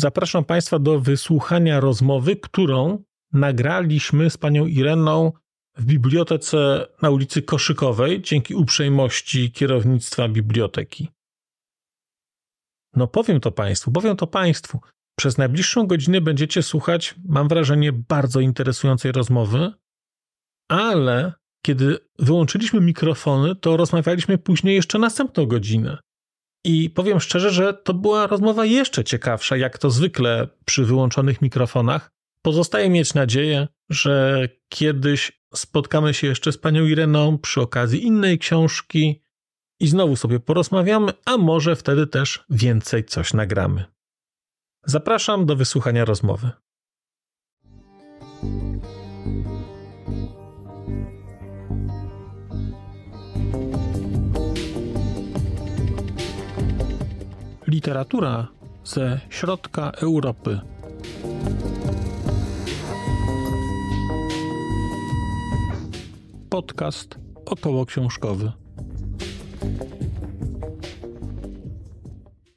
Zapraszam Państwa do wysłuchania rozmowy, którą nagraliśmy z panią Ireną w bibliotece na ulicy Koszykowej dzięki uprzejmości kierownictwa biblioteki. No powiem to Państwu, powiem to Państwu. Przez najbliższą godzinę będziecie słuchać, mam wrażenie, bardzo interesującej rozmowy, ale kiedy wyłączyliśmy mikrofony, to rozmawialiśmy później jeszcze następną godzinę. I powiem szczerze, że to była rozmowa jeszcze ciekawsza, jak to zwykle przy wyłączonych mikrofonach. Pozostaje mieć nadzieję, że kiedyś spotkamy się jeszcze z panią Ireną przy okazji innej książki i znowu sobie porozmawiamy, a może wtedy też więcej coś nagramy. Zapraszam do wysłuchania rozmowy. Literatura ze środka Europy. Podcast około książkowy.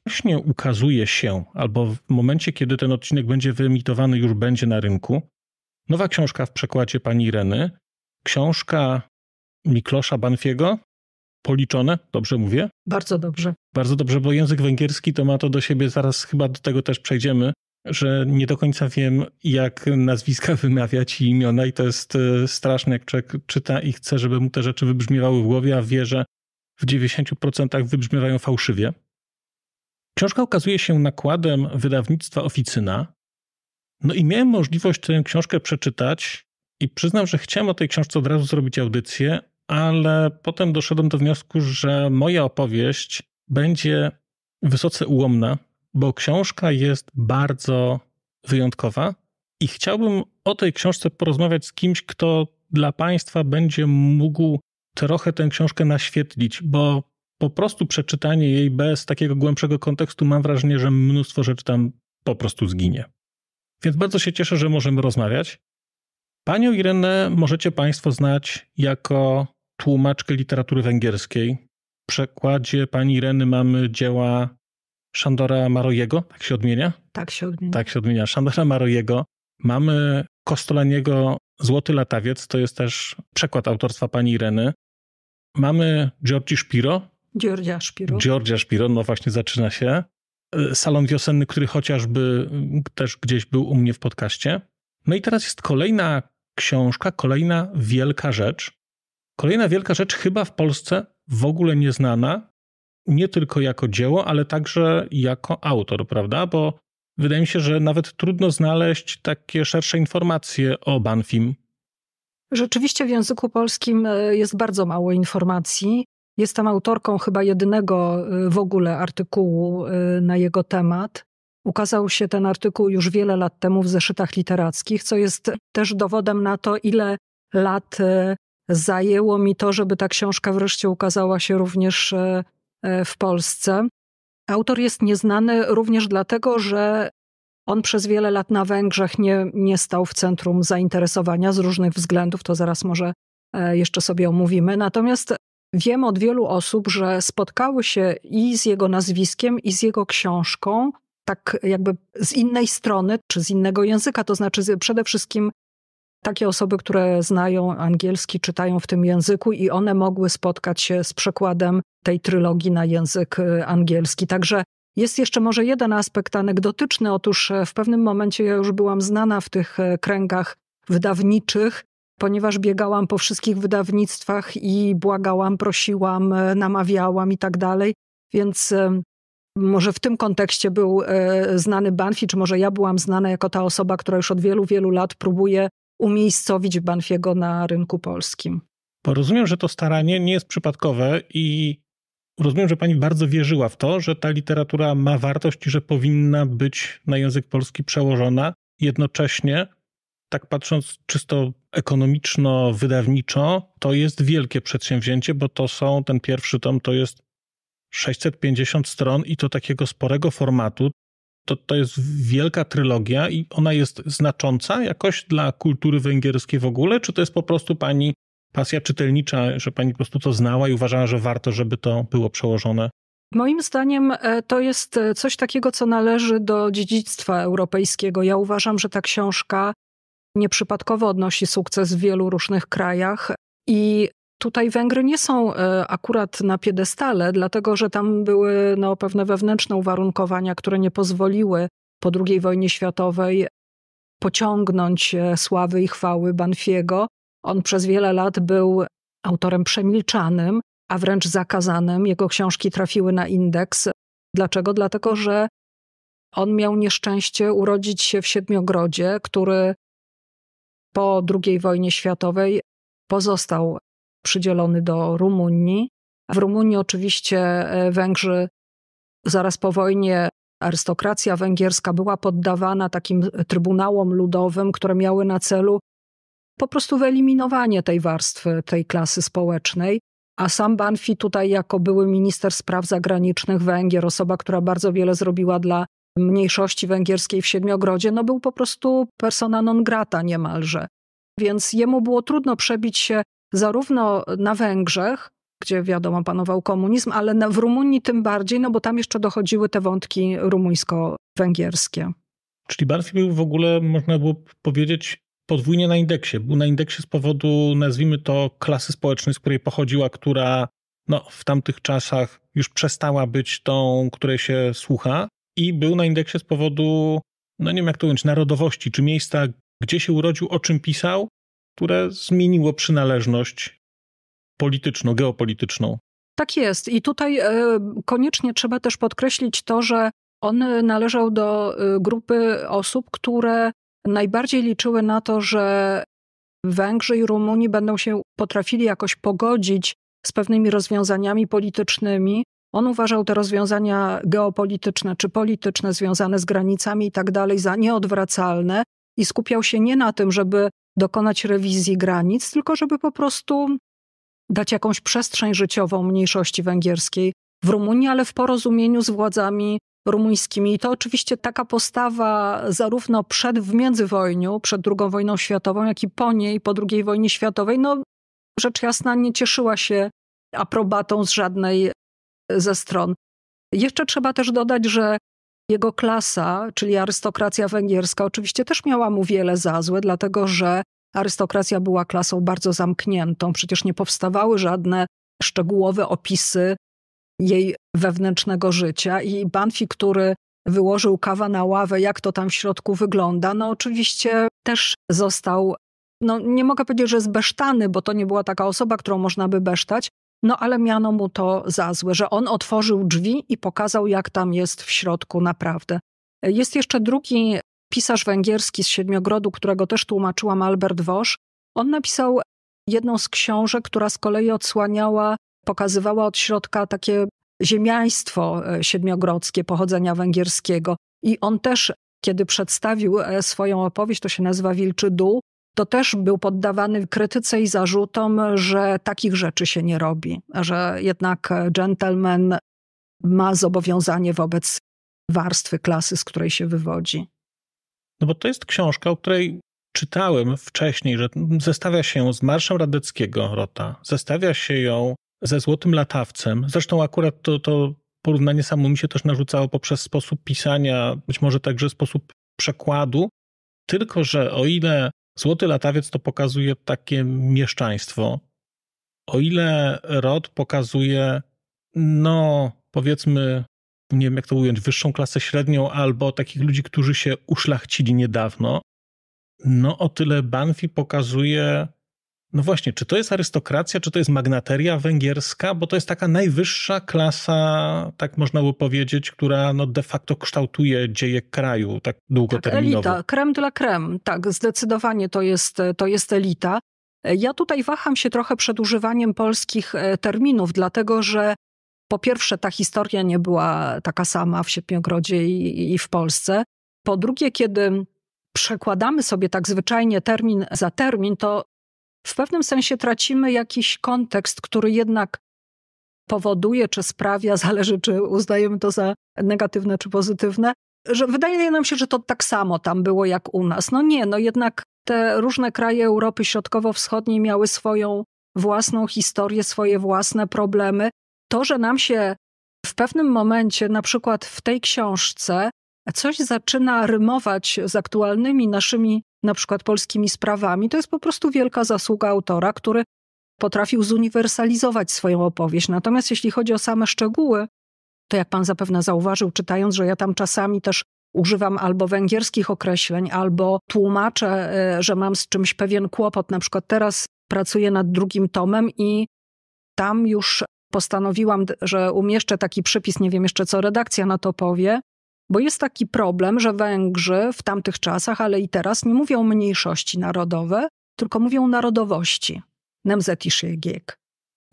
Właśnie ukazuje się, albo w momencie, kiedy ten odcinek będzie wyemitowany, już będzie na rynku, nowa książka w przekładzie pani Ireny, książka Miklosza Banfiego, policzone, dobrze mówię? Bardzo dobrze. Bardzo dobrze, bo język węgierski to ma to do siebie, zaraz chyba do tego też przejdziemy, że nie do końca wiem, jak nazwiska wymawiać i imiona, i to jest e, straszne, jak człowiek czyta i chce, żeby mu te rzeczy wybrzmiewały w głowie, a wie, że w 90% wybrzmiewają fałszywie. Książka okazuje się nakładem wydawnictwa Oficyna. No i miałem możliwość tę książkę przeczytać i przyznam, że chciałem o tej książce od razu zrobić audycję, ale potem doszedłem do wniosku, że moja opowieść będzie wysoce ułomna, bo książka jest bardzo wyjątkowa i chciałbym o tej książce porozmawiać z kimś, kto dla Państwa będzie mógł trochę tę książkę naświetlić, bo po prostu przeczytanie jej bez takiego głębszego kontekstu mam wrażenie, że mnóstwo rzeczy tam po prostu zginie. Więc bardzo się cieszę, że możemy rozmawiać. Panią Irenę możecie Państwo znać jako tłumaczkę literatury węgierskiej. W przekładzie pani Ireny mamy dzieła Szandora Marojego, tak się odmienia? Tak się odmienia. Tak się odmienia. Szandora Marojego. Mamy Kostolaniego Złoty Latawiec, to jest też przekład autorstwa pani Ireny. Mamy Giorgi Szpiro. Giorgia Szpiro. Giorgia Szpiro, no właśnie zaczyna się. Salon wiosenny, który chociażby też gdzieś był u mnie w podcaście. No i teraz jest kolejna książka, kolejna wielka rzecz. Kolejna wielka rzecz chyba w Polsce w ogóle nieznana, nie tylko jako dzieło, ale także jako autor, prawda? Bo wydaje mi się, że nawet trudno znaleźć takie szersze informacje o Banfim. Rzeczywiście w języku polskim e, jest bardzo mało informacji. Jestem autorką chyba jedynego e, w ogóle artykułu e, na jego temat. Ukazał się ten artykuł już wiele lat temu w zeszytach literackich, co jest też dowodem na to, ile lat e, zajęło mi to, żeby ta książka wreszcie ukazała się również e, e, w Polsce. Autor jest nieznany również dlatego, że on przez wiele lat na Węgrzech nie, nie stał w centrum zainteresowania z różnych względów, to zaraz może jeszcze sobie omówimy. Natomiast wiem od wielu osób, że spotkały się i z jego nazwiskiem, i z jego książką, tak jakby z innej strony czy z innego języka, to znaczy przede wszystkim takie osoby, które znają angielski, czytają w tym języku i one mogły spotkać się z przekładem tej trylogii na język y, angielski. Także jest jeszcze może jeden aspekt anegdotyczny. Otóż e, w pewnym momencie ja już byłam znana w tych e, kręgach wydawniczych, ponieważ biegałam po wszystkich wydawnictwach i błagałam, prosiłam, e, namawiałam i tak dalej. Więc może w tym kontekście był e, znany Banfi, czy może ja byłam znana jako ta osoba, która już od wielu, wielu lat próbuje umiejscowić Banfiego na rynku polskim. Bo rozumiem, że to staranie nie jest przypadkowe i rozumiem, że pani bardzo wierzyła w to, że ta literatura ma wartość i że powinna być na język polski przełożona. Jednocześnie, tak patrząc czysto ekonomiczno-wydawniczo, to jest wielkie przedsięwzięcie, bo to są, ten pierwszy tom to jest 650 stron i to takiego sporego formatu. To, to jest wielka trylogia i ona jest znacząca jakoś dla kultury węgierskiej w ogóle, czy to jest po prostu pani pasja czytelnicza, że pani po prostu to znała i uważała, że warto, żeby to było przełożone? Moim zdaniem e, to jest e, coś takiego, co należy do dziedzictwa europejskiego. Ja uważam, że ta książka nieprzypadkowo odnosi sukces w wielu różnych krajach i tutaj Węgry nie są e, akurat na piedestale, dlatego że tam były no, pewne wewnętrzne uwarunkowania, które nie pozwoliły po II wojnie światowej pociągnąć e, sławy i chwały Banfiego. On przez wiele lat był autorem przemilczanym, a wręcz zakazanym. Jego książki trafiły na indeks. Dlaczego? Dlatego, że on miał nieszczęście urodzić się w Siedmiogrodzie, który po II wojnie światowej pozostał przydzielony do Rumunii. W Rumunii oczywiście e, Węgrzy zaraz po wojnie arystokracja węgierska była poddawana takim e, trybunałom ludowym, które miały na celu po prostu wyeliminowanie tej warstwy, tej klasy społecznej. A sam Banfi tutaj jako były minister spraw zagranicznych Węgier, osoba, która bardzo wiele zrobiła dla mniejszości węgierskiej w Siedmiogrodzie, no był po prostu persona non grata niemalże. Więc jemu było trudno przebić się zarówno na Węgrzech, gdzie wiadomo panował komunizm, ale na, w Rumunii tym bardziej, no bo tam jeszcze dochodziły te wątki rumuńsko-węgierskie. Czyli Barfi był w ogóle, można było powiedzieć, podwójnie na indeksie. Był na indeksie z powodu, nazwijmy to, klasy społecznej, z której pochodziła, która no, w tamtych czasach już przestała być tą, której się słucha, i był na indeksie z powodu, no nie wiem jak to mówić, narodowości, czy miejsca, gdzie się urodził, o czym pisał które zmieniło przynależność polityczną, geopolityczną. Tak jest. I tutaj e, koniecznie trzeba też podkreślić to, że on należał do e, grupy osób, które najbardziej liczyły na to, że Węgrzy i Rumunii będą się potrafili jakoś pogodzić z pewnymi rozwiązaniami politycznymi. On uważał te rozwiązania geopolityczne czy polityczne związane z granicami i tak dalej za nieodwracalne i skupiał się nie na tym, żeby dokonać rewizji granic, tylko żeby po prostu dać jakąś przestrzeń życiową mniejszości węgierskiej w Rumunii, ale w porozumieniu z władzami rumuńskimi. I to oczywiście taka postawa zarówno przed w międzywojniu, przed II wojną światową, jak i po niej, po II wojnie światowej, no rzecz jasna nie cieszyła się aprobatą z żadnej e, ze stron. Jeszcze trzeba też dodać, że jego klasa, czyli arystokracja węgierska, oczywiście też miała mu wiele za złe, dlatego że arystokracja była klasą bardzo zamkniętą. Przecież nie powstawały żadne szczegółowe opisy jej wewnętrznego życia. I Banfi, który wyłożył kawa na ławę, jak to tam w środku wygląda, no oczywiście też został, no nie mogę powiedzieć, że zbesztany, bo to nie była taka osoba, którą można by besztać, no ale miano mu to za złe, że on otworzył drzwi i pokazał, jak tam jest w środku naprawdę. Jest jeszcze drugi pisarz węgierski z Siedmiogrodu, którego też tłumaczyłam, Albert Wosz. On napisał jedną z książek, która z kolei odsłaniała, pokazywała od środka takie ziemiaństwo e, siedmiogrodzkie pochodzenia węgierskiego. I on też, kiedy przedstawił e, swoją opowieść, to się nazywa Wilczy Dół, to też był poddawany krytyce i zarzutom, że takich rzeczy się nie robi, że jednak gentleman ma zobowiązanie wobec warstwy klasy, z której się wywodzi. No bo to jest książka, o której czytałem wcześniej, że zestawia się z Marszem Radeckiego Rota, zestawia się ją ze Złotym Latawcem. Zresztą akurat to, to porównanie samo mi się też narzucało poprzez sposób pisania, być może także sposób przekładu. Tylko, że o ile Złoty latawiec to pokazuje takie mieszczaństwo. O ile rod pokazuje, no powiedzmy, nie wiem jak to ująć, wyższą klasę średnią albo takich ludzi, którzy się uszlachcili niedawno, no o tyle Banfi pokazuje no właśnie, czy to jest arystokracja, czy to jest magnateria węgierska, bo to jest taka najwyższa klasa, tak można by powiedzieć, która no de facto kształtuje dzieje kraju tak długoterminowo. Tak, elita, krem dla krem, tak, zdecydowanie to jest, to jest elita. Ja tutaj waham się trochę przed używaniem polskich e, terminów, dlatego że po pierwsze ta historia nie była taka sama w Siedmiogrodzie i, i w Polsce. Po drugie, kiedy przekładamy sobie tak zwyczajnie termin za termin, to w pewnym sensie tracimy jakiś kontekst, który jednak powoduje czy sprawia, zależy czy uznajemy to za negatywne czy pozytywne, że wydaje nam się, że to tak samo tam było jak u nas. No nie, no jednak te różne kraje Europy Środkowo-Wschodniej miały swoją własną historię, swoje własne problemy. To, że nam się w pewnym momencie, na przykład w tej książce, coś zaczyna rymować z aktualnymi naszymi na przykład polskimi sprawami, to jest po prostu wielka zasługa autora, który potrafił zuniwersalizować swoją opowieść. Natomiast jeśli chodzi o same szczegóły, to jak pan zapewne zauważył, czytając, że ja tam czasami też używam albo węgierskich określeń, albo tłumaczę, e, że mam z czymś pewien kłopot. Na przykład teraz pracuję nad drugim tomem i tam już postanowiłam, że umieszczę taki przypis, nie wiem jeszcze co redakcja na to powie, bo jest taki problem, że Węgrzy w tamtych czasach, ale i teraz, nie mówią mniejszości narodowe, tylko mówią narodowości. Nemzetiségek.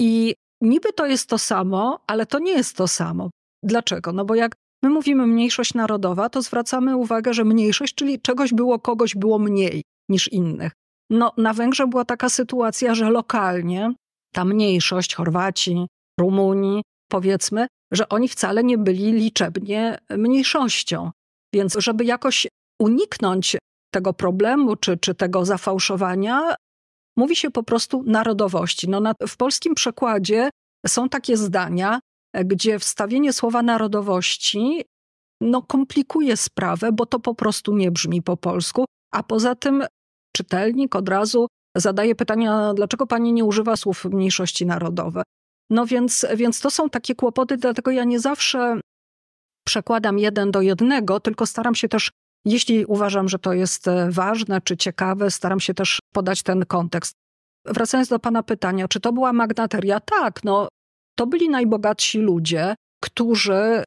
I niby to jest to samo, ale to nie jest to samo. Dlaczego? No bo jak my mówimy mniejszość narodowa, to zwracamy uwagę, że mniejszość, czyli czegoś było, kogoś było mniej niż innych. No, na Węgrzech była taka sytuacja, że lokalnie ta mniejszość, Chorwaci, Rumuni, powiedzmy, że oni wcale nie byli liczebnie mniejszością. Więc, żeby jakoś uniknąć tego problemu czy, czy tego zafałszowania, mówi się po prostu narodowości. No, na, w polskim przekładzie są takie zdania, gdzie wstawienie słowa narodowości no, komplikuje sprawę, bo to po prostu nie brzmi po polsku. A poza tym czytelnik od razu zadaje pytania, dlaczego pani nie używa słów mniejszości narodowe? No więc, więc to są takie kłopoty, dlatego ja nie zawsze przekładam jeden do jednego, tylko staram się też, jeśli uważam, że to jest e, ważne czy ciekawe, staram się też podać ten kontekst. Wracając do Pana pytania, czy to była magnateria? Tak, no, to byli najbogatsi ludzie, którzy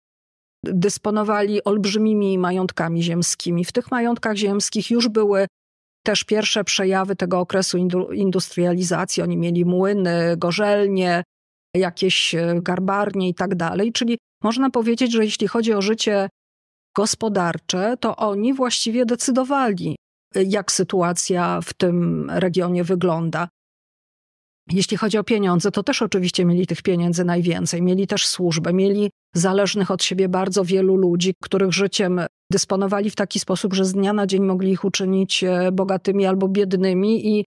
dysponowali olbrzymimi majątkami ziemskimi. W tych majątkach ziemskich już były też pierwsze przejawy tego okresu industrializacji. Oni mieli młyny, gorzelnie, jakieś e, garbarnie i tak dalej. Czyli można powiedzieć, że jeśli chodzi o życie gospodarcze, to oni właściwie decydowali, e, jak sytuacja w tym regionie wygląda. Jeśli chodzi o pieniądze, to też oczywiście mieli tych pieniędzy najwięcej. Mieli też służbę, mieli zależnych od siebie bardzo wielu ludzi, których życiem dysponowali w taki sposób, że z dnia na dzień mogli ich uczynić e, bogatymi albo biednymi i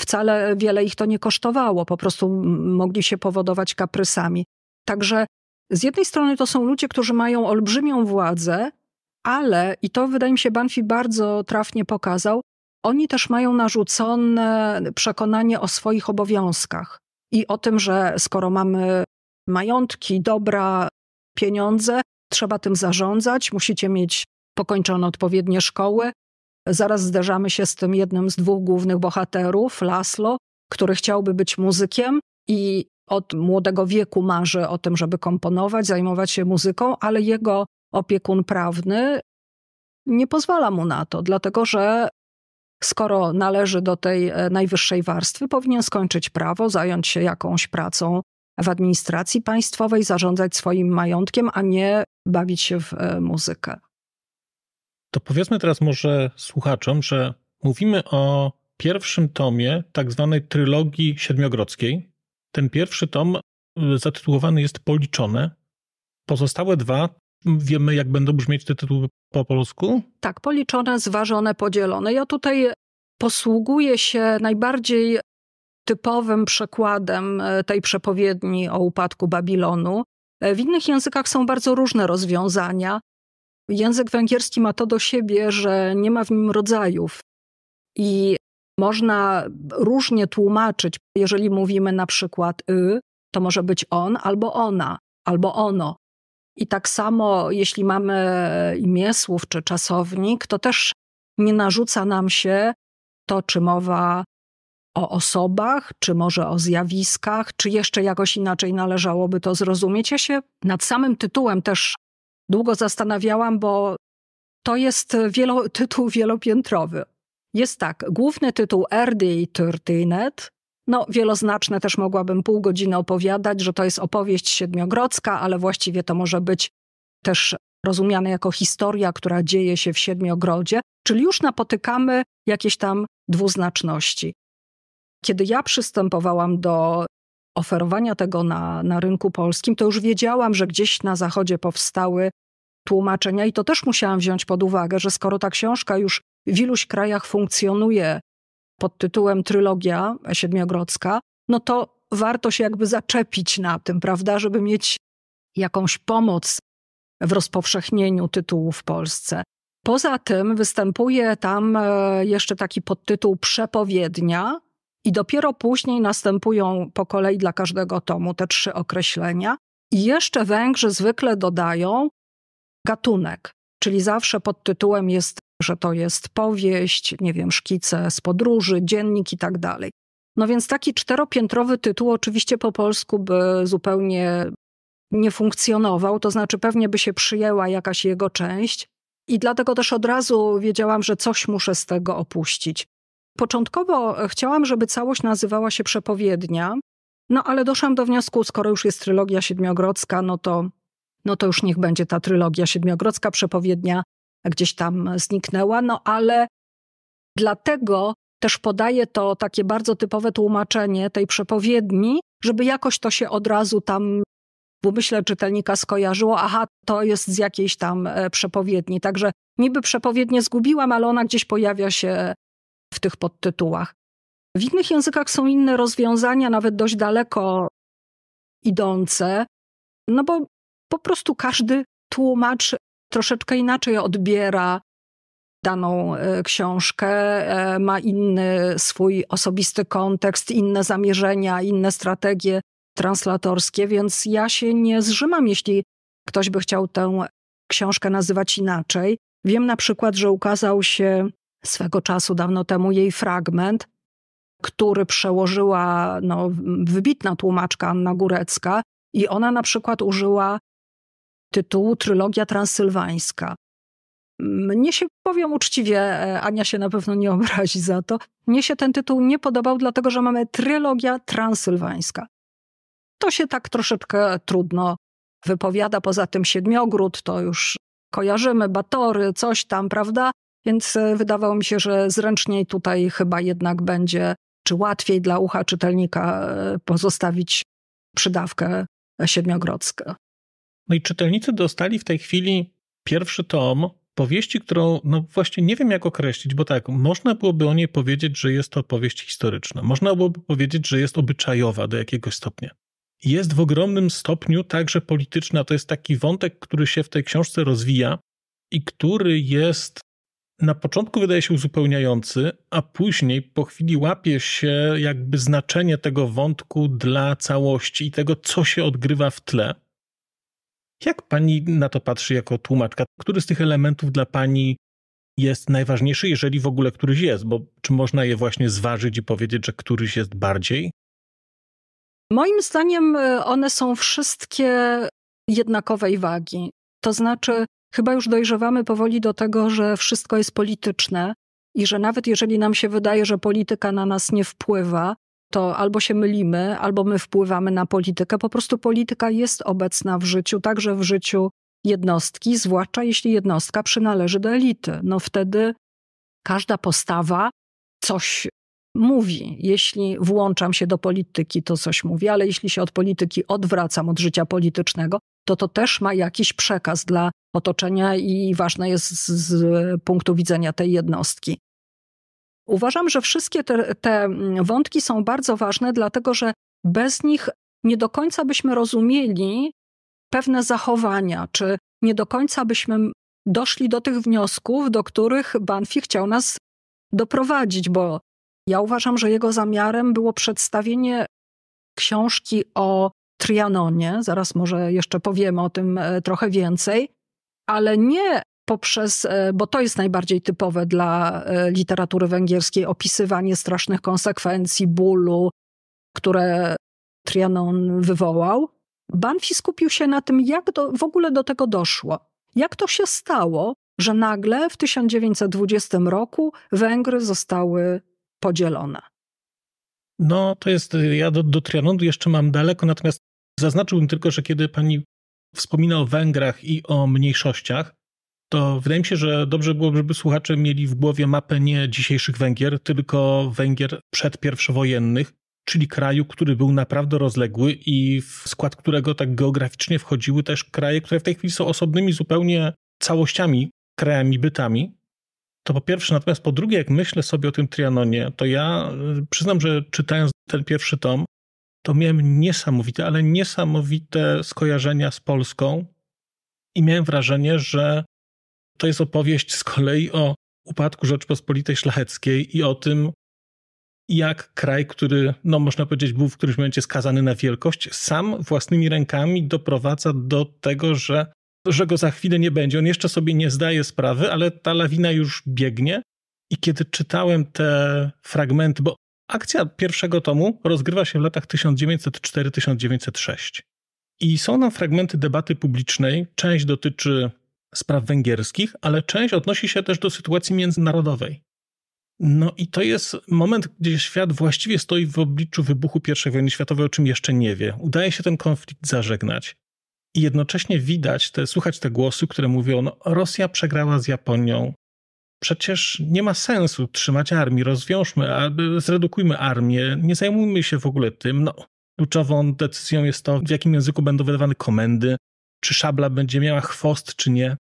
Wcale wiele ich to nie kosztowało, po prostu mogli się powodować kaprysami. Także z jednej strony to są ludzie, którzy mają olbrzymią władzę, ale, i to wydaje mi się Banfi bardzo trafnie pokazał, oni też mają narzucone przekonanie o swoich obowiązkach i o tym, że skoro mamy majątki, dobra, pieniądze, trzeba tym zarządzać, musicie mieć pokończone odpowiednie szkoły, Zaraz zderzamy się z tym jednym z dwóch głównych bohaterów, Laszlo, który chciałby być muzykiem i od młodego wieku marzy o tym, żeby komponować, zajmować się muzyką, ale jego opiekun prawny nie pozwala mu na to, dlatego że skoro należy do tej e, najwyższej warstwy, powinien skończyć prawo, zająć się jakąś pracą w administracji państwowej, zarządzać swoim majątkiem, a nie bawić się w e, muzykę. To powiedzmy teraz może słuchaczom, że mówimy o pierwszym tomie tak zwanej trylogii siedmiogrodzkiej. Ten pierwszy tom y, zatytułowany jest Policzone. Pozostałe dwa wiemy, jak będą brzmieć te tytuły po polsku? Tak, policzone, zważone, podzielone. Ja tutaj posługuję się najbardziej typowym przekładem y, tej przepowiedni o upadku Babilonu. Y, w innych językach są bardzo różne rozwiązania. Język węgierski ma to do siebie, że nie ma w nim rodzajów i można różnie tłumaczyć. Jeżeli mówimy na przykład y, to może być on albo ona, albo ono. I tak samo, jeśli mamy imię słów czy czasownik, to też nie narzuca nam się to, czy mowa o osobach, czy może o zjawiskach, czy jeszcze jakoś inaczej należałoby to zrozumieć. Ja się nad samym tytułem też długo zastanawiałam, bo to jest wielo, tytuł wielopiętrowy. Jest tak, główny tytuł RDA Turtynet. No, wieloznaczne też mogłabym pół godziny opowiadać, że to jest opowieść siedmiogrodzka, ale właściwie to może być też rozumiane jako historia, która dzieje się w siedmiogrodzie, czyli już napotykamy jakieś tam dwuznaczności. Kiedy ja przystępowałam do oferowania tego na, na rynku polskim, to już wiedziałam, że gdzieś na zachodzie powstały tłumaczenia i to też musiałam wziąć pod uwagę, że skoro ta książka już w iluś krajach funkcjonuje pod tytułem Trylogia Siedmiogrodzka, no to warto się jakby zaczepić na tym, prawda, żeby mieć jakąś pomoc w rozpowszechnieniu tytułu w Polsce. Poza tym występuje tam e, jeszcze taki podtytuł Przepowiednia, i dopiero później następują po kolei dla każdego tomu te trzy określenia. I jeszcze Węgrzy zwykle dodają gatunek, czyli zawsze pod tytułem jest, że to jest powieść, nie wiem, szkice z podróży, dziennik i tak dalej. No więc taki czteropiętrowy tytuł oczywiście po polsku by zupełnie nie funkcjonował, to znaczy pewnie by się przyjęła jakaś jego część. I dlatego też od razu wiedziałam, że coś muszę z tego opuścić. Początkowo chciałam, żeby całość nazywała się Przepowiednia, no ale doszłam do wniosku, skoro już jest trylogia siedmiogrodzka, no to, no to już niech będzie ta trylogia siedmiogrodzka, Przepowiednia gdzieś tam zniknęła, no ale dlatego też podaję to takie bardzo typowe tłumaczenie tej przepowiedni, żeby jakoś to się od razu tam w umyśle czytelnika skojarzyło, aha, to jest z jakiejś tam e, przepowiedni. Także niby przepowiednię zgubiłam, ale ona gdzieś pojawia się w tych podtytułach. W innych językach są inne rozwiązania, nawet dość daleko idące, no bo po prostu każdy tłumacz troszeczkę inaczej odbiera daną e, książkę, e, ma inny swój osobisty kontekst, inne zamierzenia, inne strategie translatorskie, więc ja się nie zrzymam, jeśli ktoś by chciał tę książkę nazywać inaczej. Wiem na przykład, że ukazał się swego czasu, dawno temu, jej fragment, który przełożyła no, wybitna tłumaczka Anna Górecka. I ona na przykład użyła tytułu Trylogia Transylwańska. Mnie się, powiem uczciwie, e, Ania się na pewno nie obrazi za to, mnie się ten tytuł nie podobał, dlatego że mamy Trylogia Transylwańska. To się tak troszeczkę trudno wypowiada, poza tym Siedmiogród to już kojarzymy, Batory, coś tam, prawda? Więc e, wydawało mi się, że zręczniej tutaj chyba jednak będzie, czy łatwiej dla ucha czytelnika e, pozostawić przydawkę e, siedmiogrodzkę. No i czytelnicy dostali w tej chwili pierwszy tom powieści, którą no właśnie nie wiem jak określić, bo tak, można byłoby o niej powiedzieć, że jest to powieść historyczna. Można byłoby powiedzieć, że jest obyczajowa do jakiegoś stopnia. Jest w ogromnym stopniu także polityczna. To jest taki wątek, który się w tej książce rozwija i który jest na początku wydaje się uzupełniający, a później po chwili łapie się jakby znaczenie tego wątku dla całości i tego, co się odgrywa w tle. Jak pani na to patrzy jako tłumaczka? Który z tych elementów dla pani jest najważniejszy, jeżeli w ogóle któryś jest? Bo czy można je właśnie zważyć i powiedzieć, że któryś jest bardziej? Moim zdaniem e, one są wszystkie jednakowej wagi. To znaczy, chyba już dojrzewamy powoli do tego, że wszystko jest polityczne i że nawet jeżeli nam się wydaje, że polityka na nas nie wpływa, to albo się mylimy, albo my wpływamy na politykę. Po prostu polityka jest obecna w życiu, także w życiu jednostki, zwłaszcza jeśli jednostka przynależy do elity. No wtedy każda postawa coś mówi. Jeśli włączam się do polityki, to coś mówi, ale jeśli się od polityki odwracam, od życia politycznego, to to też ma jakiś przekaz dla otoczenia i ważne jest z, z punktu widzenia tej jednostki. Uważam, że wszystkie te, te wątki są bardzo ważne, dlatego że bez nich nie do końca byśmy rozumieli pewne zachowania, czy nie do końca byśmy doszli do tych wniosków, do których Banfi chciał nas doprowadzić, bo ja uważam, że jego zamiarem było przedstawienie książki o Trianonie, zaraz może jeszcze powiemy o tym e, trochę więcej, ale nie poprzez, e, bo to jest najbardziej typowe dla e, literatury węgierskiej, opisywanie strasznych konsekwencji, bólu, które Trianon wywołał. Banfi skupił się na tym, jak do, w ogóle do tego doszło. Jak to się stało, że nagle w 1920 roku Węgry zostały podzielone? No, to jest, ja do, do Trianonu jeszcze mam daleko, natomiast Zaznaczyłbym tylko, że kiedy pani wspomina o Węgrach i o mniejszościach, to wydaje mi się, że dobrze byłoby, żeby słuchacze mieli w głowie mapę nie dzisiejszych Węgier, tylko Węgier przedpierwszowojennych, czyli kraju, który był naprawdę rozległy i w skład którego tak geograficznie wchodziły też kraje, które w tej chwili są osobnymi zupełnie całościami, krajami, bytami. To po pierwsze, natomiast po drugie, jak myślę sobie o tym Trianonie, to ja y, przyznam, że czytając ten pierwszy tom, to miałem niesamowite, ale niesamowite skojarzenia z Polską i miałem wrażenie, że to jest opowieść z kolei o upadku Rzeczpospolitej Szlacheckiej i o tym, jak kraj, który, no można powiedzieć, był w którymś momencie skazany na wielkość, sam własnymi rękami doprowadza do tego, że, że go za chwilę nie będzie. On jeszcze sobie nie zdaje sprawy, ale ta lawina już biegnie. I kiedy czytałem te fragmenty, bo Akcja pierwszego tomu rozgrywa się w latach 1904-1906. I są nam fragmenty debaty publicznej. Część dotyczy spraw węgierskich, ale część odnosi się też do sytuacji międzynarodowej. No i to jest moment, gdzie świat właściwie stoi w obliczu wybuchu I wojny światowej, o czym jeszcze nie wie. Udaje się ten konflikt zażegnać. I jednocześnie widać, te, słuchać te głosy, które mówią, no Rosja przegrała z Japonią, przecież nie ma sensu trzymać armii, rozwiążmy, zredukujmy armię, nie zajmujmy się w ogóle tym. No, kluczową decyzją jest to, w jakim języku będą wydawane komendy, czy szabla będzie miała chwost, czy nie.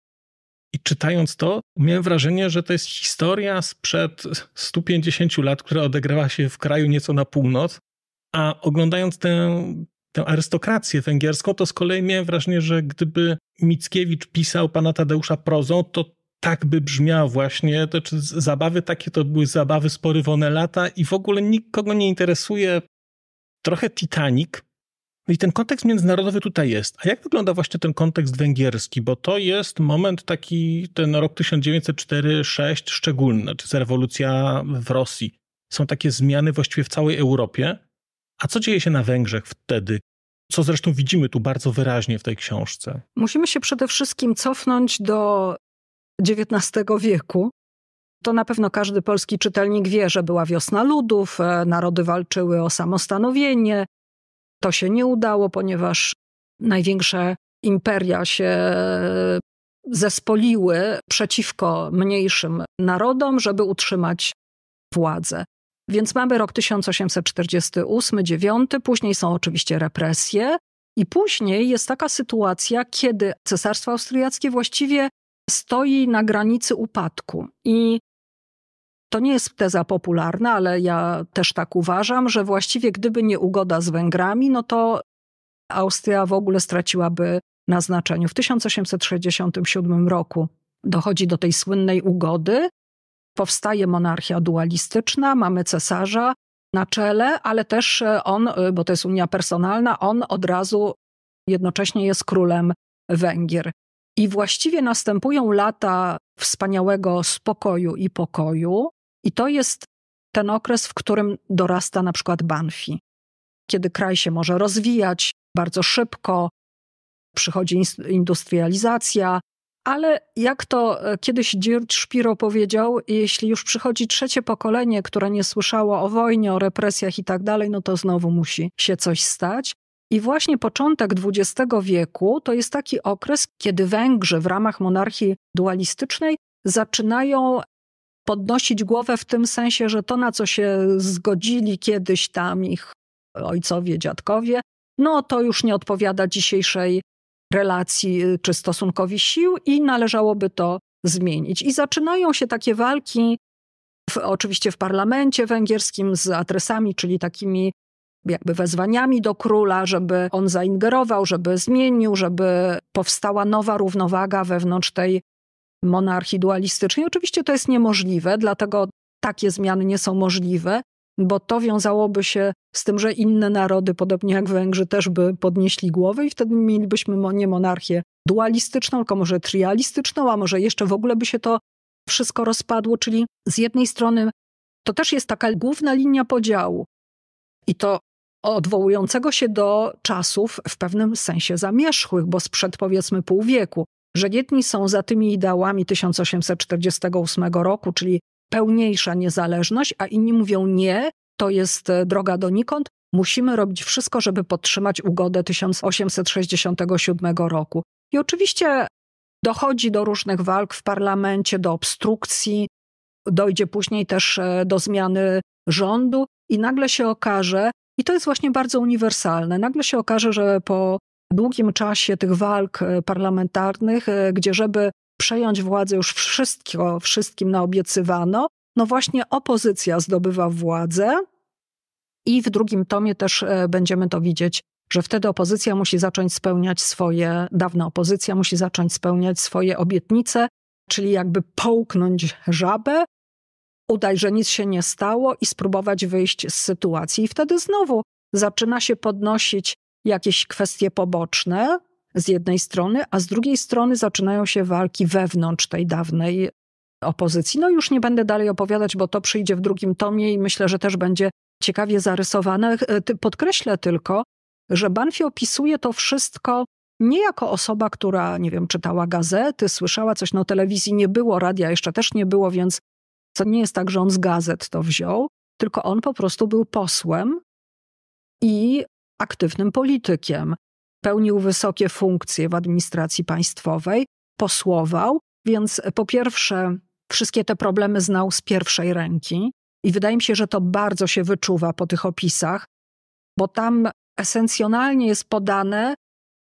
I czytając to, miałem wrażenie, że to jest historia sprzed 150 lat, która odegrała się w kraju nieco na północ, a oglądając tę, tę arystokrację węgierską, to z kolei miałem wrażenie, że gdyby Mickiewicz pisał pana Tadeusza prozą, to tak by brzmiało właśnie, to czy zabawy takie to były zabawy z lata i w ogóle nikogo nie interesuje trochę Titanic. No I ten kontekst międzynarodowy tutaj jest. A jak wygląda właśnie ten kontekst węgierski? Bo to jest moment taki, ten rok 1904-6 szczególny, to jest rewolucja w Rosji. Są takie zmiany właściwie w całej Europie. A co dzieje się na Węgrzech wtedy? co zresztą widzimy tu bardzo wyraźnie w tej książce. Musimy się przede wszystkim cofnąć do XIX wieku. To na pewno każdy polski czytelnik wie, że była wiosna ludów, e, narody walczyły o samostanowienie. To się nie udało, ponieważ największe imperia się e, zespoliły przeciwko mniejszym narodom, żeby utrzymać władzę. Więc mamy rok 1848-9, później są oczywiście represje, i później jest taka sytuacja, kiedy Cesarstwo Austriackie właściwie stoi na granicy upadku. I to nie jest teza popularna, ale ja też tak uważam, że właściwie gdyby nie ugoda z Węgrami, no to Austria w ogóle straciłaby na znaczeniu. W 1867 roku dochodzi do tej słynnej ugody. Powstaje monarchia dualistyczna, mamy cesarza na czele, ale też e, on, e, bo to jest unia personalna, on od razu jednocześnie jest królem Węgier. I właściwie następują lata wspaniałego spokoju i pokoju, i to jest ten okres, w którym dorasta na przykład Banfi, kiedy kraj się może rozwijać bardzo szybko, przychodzi industrializacja, ale jak to e, kiedyś Dzirt Szpiro powiedział, jeśli już przychodzi trzecie pokolenie, które nie słyszało o wojnie, o represjach i tak dalej, no to znowu musi się coś stać. I właśnie początek XX wieku to jest taki okres, kiedy Węgrzy w ramach monarchii dualistycznej zaczynają podnosić głowę w tym sensie, że to, na co się zgodzili kiedyś tam ich ojcowie, dziadkowie, no to już nie odpowiada dzisiejszej relacji y, czy stosunkowi sił i należałoby to zmienić. I zaczynają się takie walki, w, oczywiście w parlamencie węgierskim, z adresami, czyli takimi jakby wezwaniami do króla, żeby on zaingerował, żeby zmienił, żeby powstała nowa równowaga wewnątrz tej monarchii dualistycznej. Oczywiście to jest niemożliwe, dlatego takie zmiany nie są możliwe, bo to wiązałoby się z tym, że inne narody, podobnie jak Węgrzy, też by podnieśli głowy i wtedy mielibyśmy nie monarchię dualistyczną, tylko może trialistyczną, a może jeszcze w ogóle by się to wszystko rozpadło. Czyli z jednej strony to też jest taka główna linia podziału. I to odwołującego się do czasów w pewnym sensie zamierzchłych, bo sprzed powiedzmy pół wieku, że jedni są za tymi ideałami 1848 roku, czyli pełniejsza niezależność, a inni mówią nie, to jest e, droga donikąd, musimy robić wszystko, żeby podtrzymać ugodę 1867 roku. I oczywiście dochodzi do różnych walk w parlamencie, do obstrukcji, dojdzie później też e, do zmiany rządu i nagle się okaże, i to jest właśnie bardzo uniwersalne. Nagle się okaże, że po długim czasie tych walk e, parlamentarnych, e, gdzie żeby przejąć władzę już wszystko, wszystkim naobiecywano, no właśnie opozycja zdobywa władzę i w drugim tomie też e, będziemy to widzieć, że wtedy opozycja musi zacząć spełniać swoje, dawna opozycja musi zacząć spełniać swoje obietnice, czyli jakby połknąć żabę udaj, że nic się nie stało i spróbować wyjść z sytuacji. I wtedy znowu zaczyna się podnosić jakieś kwestie poboczne z jednej strony, a z drugiej strony zaczynają się walki wewnątrz tej dawnej opozycji. No już nie będę dalej opowiadać, bo to przyjdzie w drugim tomie i myślę, że też będzie ciekawie zarysowane. E, podkreślę tylko, że Banfi opisuje to wszystko nie jako osoba, która, nie wiem, czytała gazety, słyszała coś na no, telewizji, nie było radia, jeszcze też nie było, więc co nie jest tak, że on z gazet to wziął, tylko on po prostu był posłem i aktywnym politykiem. Pełnił wysokie funkcje w administracji państwowej, posłował, więc po pierwsze, wszystkie te problemy znał z pierwszej ręki, i wydaje mi się, że to bardzo się wyczuwa po tych opisach, bo tam esencjonalnie jest podane,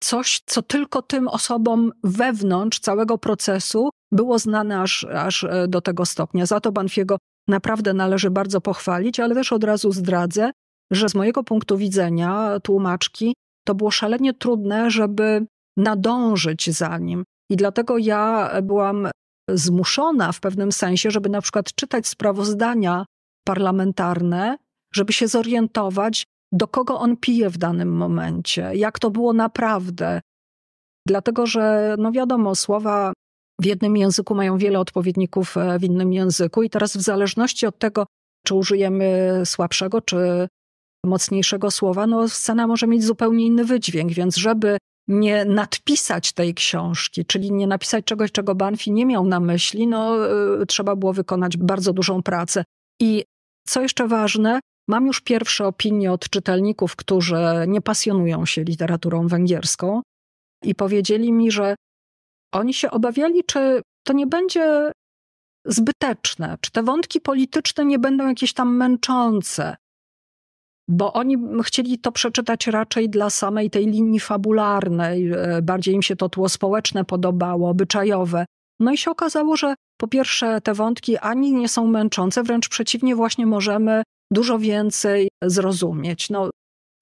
coś, co tylko tym osobom wewnątrz całego procesu było znane aż, aż e, do tego stopnia. Za to Banfiego naprawdę należy bardzo pochwalić, ale też od razu zdradzę, że z mojego punktu widzenia tłumaczki to było szalenie trudne, żeby nadążyć za nim. I dlatego ja byłam zmuszona w pewnym sensie, żeby na przykład czytać sprawozdania parlamentarne, żeby się zorientować, do kogo on pije w danym momencie, jak to było naprawdę. Dlatego, że no wiadomo, słowa w jednym języku mają wiele odpowiedników e, w innym języku, i teraz w zależności od tego, czy użyjemy słabszego, czy mocniejszego słowa, no scena może mieć zupełnie inny wydźwięk, więc żeby nie nadpisać tej książki, czyli nie napisać czegoś, czego Banfi nie miał na myśli, no e, trzeba było wykonać bardzo dużą pracę. I co jeszcze ważne, Mam już pierwsze opinie od czytelników, którzy nie pasjonują się literaturą węgierską i powiedzieli mi, że oni się obawiali, czy to nie będzie zbyteczne, czy te wątki polityczne nie będą jakieś tam męczące, bo oni chcieli to przeczytać raczej dla samej tej linii fabularnej, e, bardziej im się to tło społeczne podobało, obyczajowe. No i się okazało, że po pierwsze te wątki ani nie są męczące, wręcz przeciwnie, właśnie możemy dużo więcej zrozumieć. No,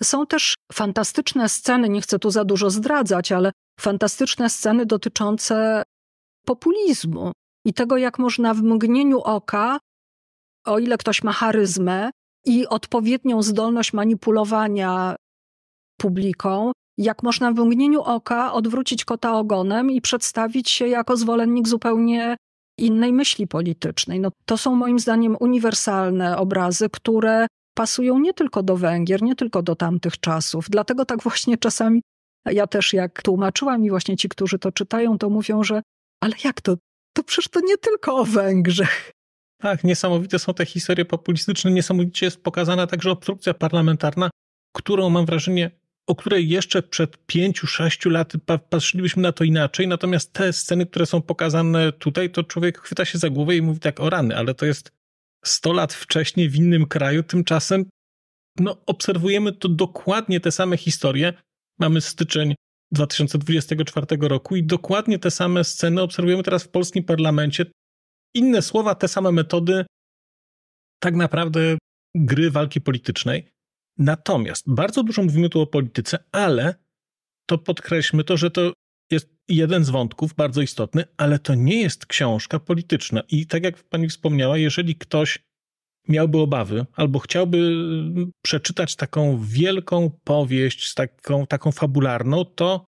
są też fantastyczne sceny, nie chcę tu za dużo zdradzać, ale fantastyczne sceny dotyczące populizmu i tego, jak można w mgnieniu oka, o ile ktoś ma charyzmę i odpowiednią zdolność manipulowania publiką, jak można w mgnieniu oka odwrócić kota ogonem i przedstawić się jako zwolennik zupełnie innej myśli politycznej. No, to są moim zdaniem uniwersalne obrazy, które pasują nie tylko do Węgier, nie tylko do tamtych czasów. Dlatego tak właśnie czasami ja też jak tłumaczyłam i właśnie ci, którzy to czytają, to mówią, że ale jak to? To przecież to nie tylko o Węgrzech. Tak, niesamowite są te historie populistyczne, niesamowicie jest pokazana także obstrukcja parlamentarna, którą mam wrażenie o której jeszcze przed pięciu, sześciu lat patrzylibyśmy na to inaczej, natomiast te sceny, które są pokazane tutaj, to człowiek chwyta się za głowę i mówi tak o rany, ale to jest 100 lat wcześniej w innym kraju, tymczasem no, obserwujemy to dokładnie te same historie. Mamy styczeń 2024 roku i dokładnie te same sceny obserwujemy teraz w polskim parlamencie. Inne słowa, te same metody tak naprawdę gry walki politycznej. Natomiast bardzo dużo mówimy tu o polityce, ale to podkreślmy to, że to jest jeden z wątków bardzo istotny, ale to nie jest książka polityczna. I tak jak pani wspomniała, jeżeli ktoś miałby obawy albo chciałby mm, przeczytać taką wielką powieść, z taką, taką fabularną, to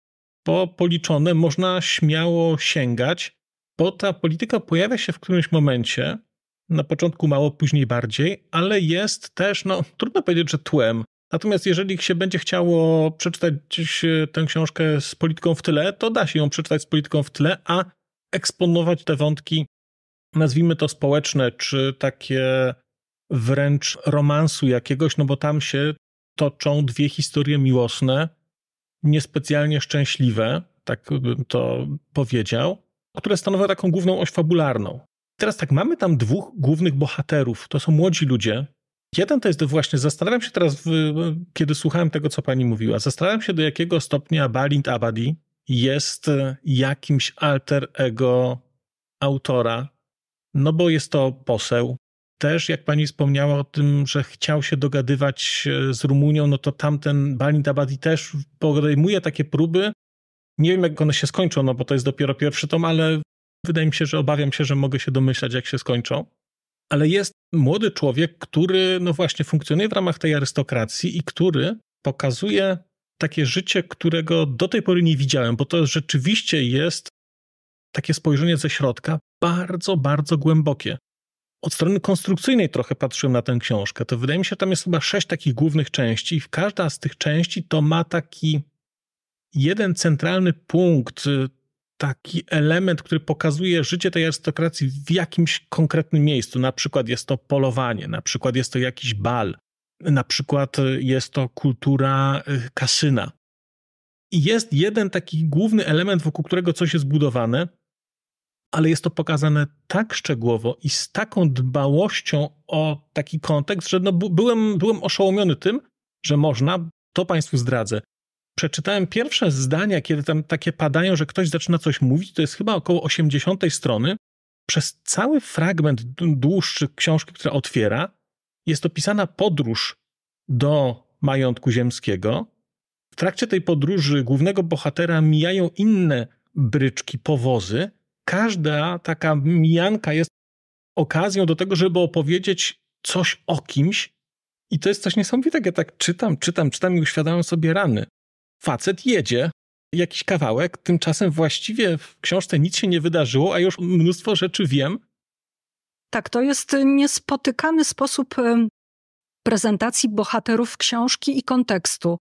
po policzone można śmiało sięgać, bo ta polityka pojawia się w którymś momencie na początku mało, później bardziej, ale jest też, no trudno powiedzieć, że tłem. Natomiast jeżeli się będzie chciało przeczytać e, tę książkę z polityką w tyle, to da się ją przeczytać z polityką w tyle, a eksponować te wątki, nazwijmy to społeczne, czy takie wręcz romansu jakiegoś, no bo tam się toczą dwie historie miłosne, niespecjalnie szczęśliwe, tak bym to powiedział, które stanowią taką główną oś fabularną teraz tak, mamy tam dwóch głównych bohaterów. To są młodzi ludzie. Jeden to jest właśnie, zastanawiam się teraz, kiedy słuchałem tego, co pani mówiła, zastanawiam się, do jakiego stopnia Balint Abadi jest e, jakimś alter ego autora, no bo jest to poseł. Też, jak pani wspomniała o tym, że chciał się dogadywać e, z Rumunią, no to tamten Balint Abadi też podejmuje takie próby. Nie wiem, jak one się skończą, no bo to jest dopiero pierwszy tom, ale Wydaje mi się, że obawiam się, że mogę się domyślać, jak się skończą. Ale jest młody człowiek, który, no właśnie, funkcjonuje w ramach tej arystokracji i który pokazuje takie życie, którego do tej pory nie widziałem, bo to rzeczywiście jest takie spojrzenie ze środka, bardzo, bardzo głębokie. Od strony konstrukcyjnej trochę patrzyłem na tę książkę. To wydaje mi się, że tam jest chyba sześć takich głównych części, i każda z tych części to ma taki jeden centralny punkt, taki element, który pokazuje życie tej arystokracji w jakimś konkretnym miejscu. Na przykład jest to polowanie, na przykład jest to jakiś bal, na przykład y, jest to kultura y, kasyna. I jest jeden taki główny element, wokół którego coś jest budowane, ale jest to pokazane tak szczegółowo i z taką dbałością o taki kontekst, że no byłem, byłem oszołomiony tym, że można, to Państwu zdradzę, przeczytałem pierwsze zdania, kiedy tam takie padają, że ktoś zaczyna coś mówić, to jest chyba około 80 strony. Przez cały fragment dłuższy książki, która otwiera, jest opisana podróż do majątku ziemskiego. W trakcie tej podróży głównego bohatera mijają inne bryczki, powozy. Każda taka mijanka jest okazją do tego, żeby opowiedzieć coś o kimś. I to jest coś niesamowitego. Ja tak czytam, czytam, czytam i uświadamiam sobie rany facet jedzie jakiś kawałek, tymczasem właściwie w książce nic się nie wydarzyło, a już mnóstwo rzeczy wiem. Tak, to jest niespotykany sposób prezentacji bohaterów książki i kontekstu.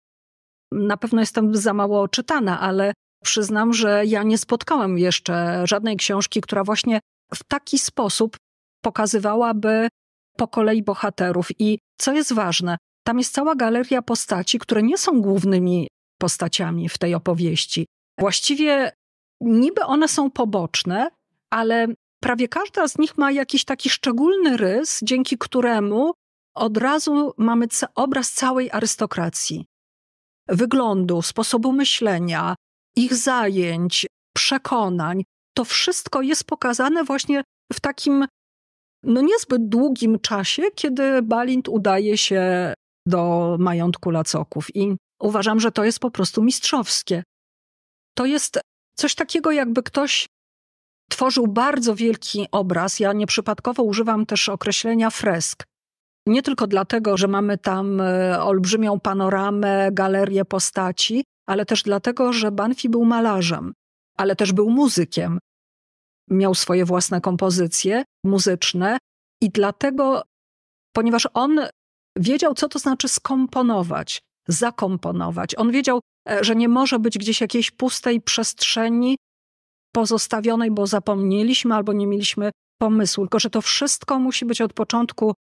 Na pewno jestem za mało czytana, ale przyznam, że ja nie spotkałam jeszcze żadnej książki, która właśnie w taki sposób pokazywałaby po kolei bohaterów. I co jest ważne, tam jest cała galeria postaci, które nie są głównymi postaciami w tej opowieści. Właściwie niby one są poboczne, ale prawie każda z nich ma jakiś taki szczególny rys, dzięki któremu od razu mamy obraz całej arystokracji. Wyglądu, sposobu myślenia, ich zajęć, przekonań. To wszystko jest pokazane właśnie w takim no niezbyt długim czasie, kiedy Balint udaje się do majątku Lacoków. I Uważam, że to jest po prostu mistrzowskie. To jest coś takiego, jakby ktoś tworzył bardzo wielki obraz. Ja nieprzypadkowo używam też określenia fresk. Nie tylko dlatego, że mamy tam e, olbrzymią panoramę, galerię postaci, ale też dlatego, że Banfi był malarzem, ale też był muzykiem. Miał swoje własne kompozycje muzyczne i dlatego, ponieważ on wiedział, co to znaczy skomponować, zakomponować. On wiedział, e, że nie może być gdzieś jakiejś pustej przestrzeni pozostawionej, bo zapomnieliśmy albo nie mieliśmy pomysłu, tylko że to wszystko musi być od początku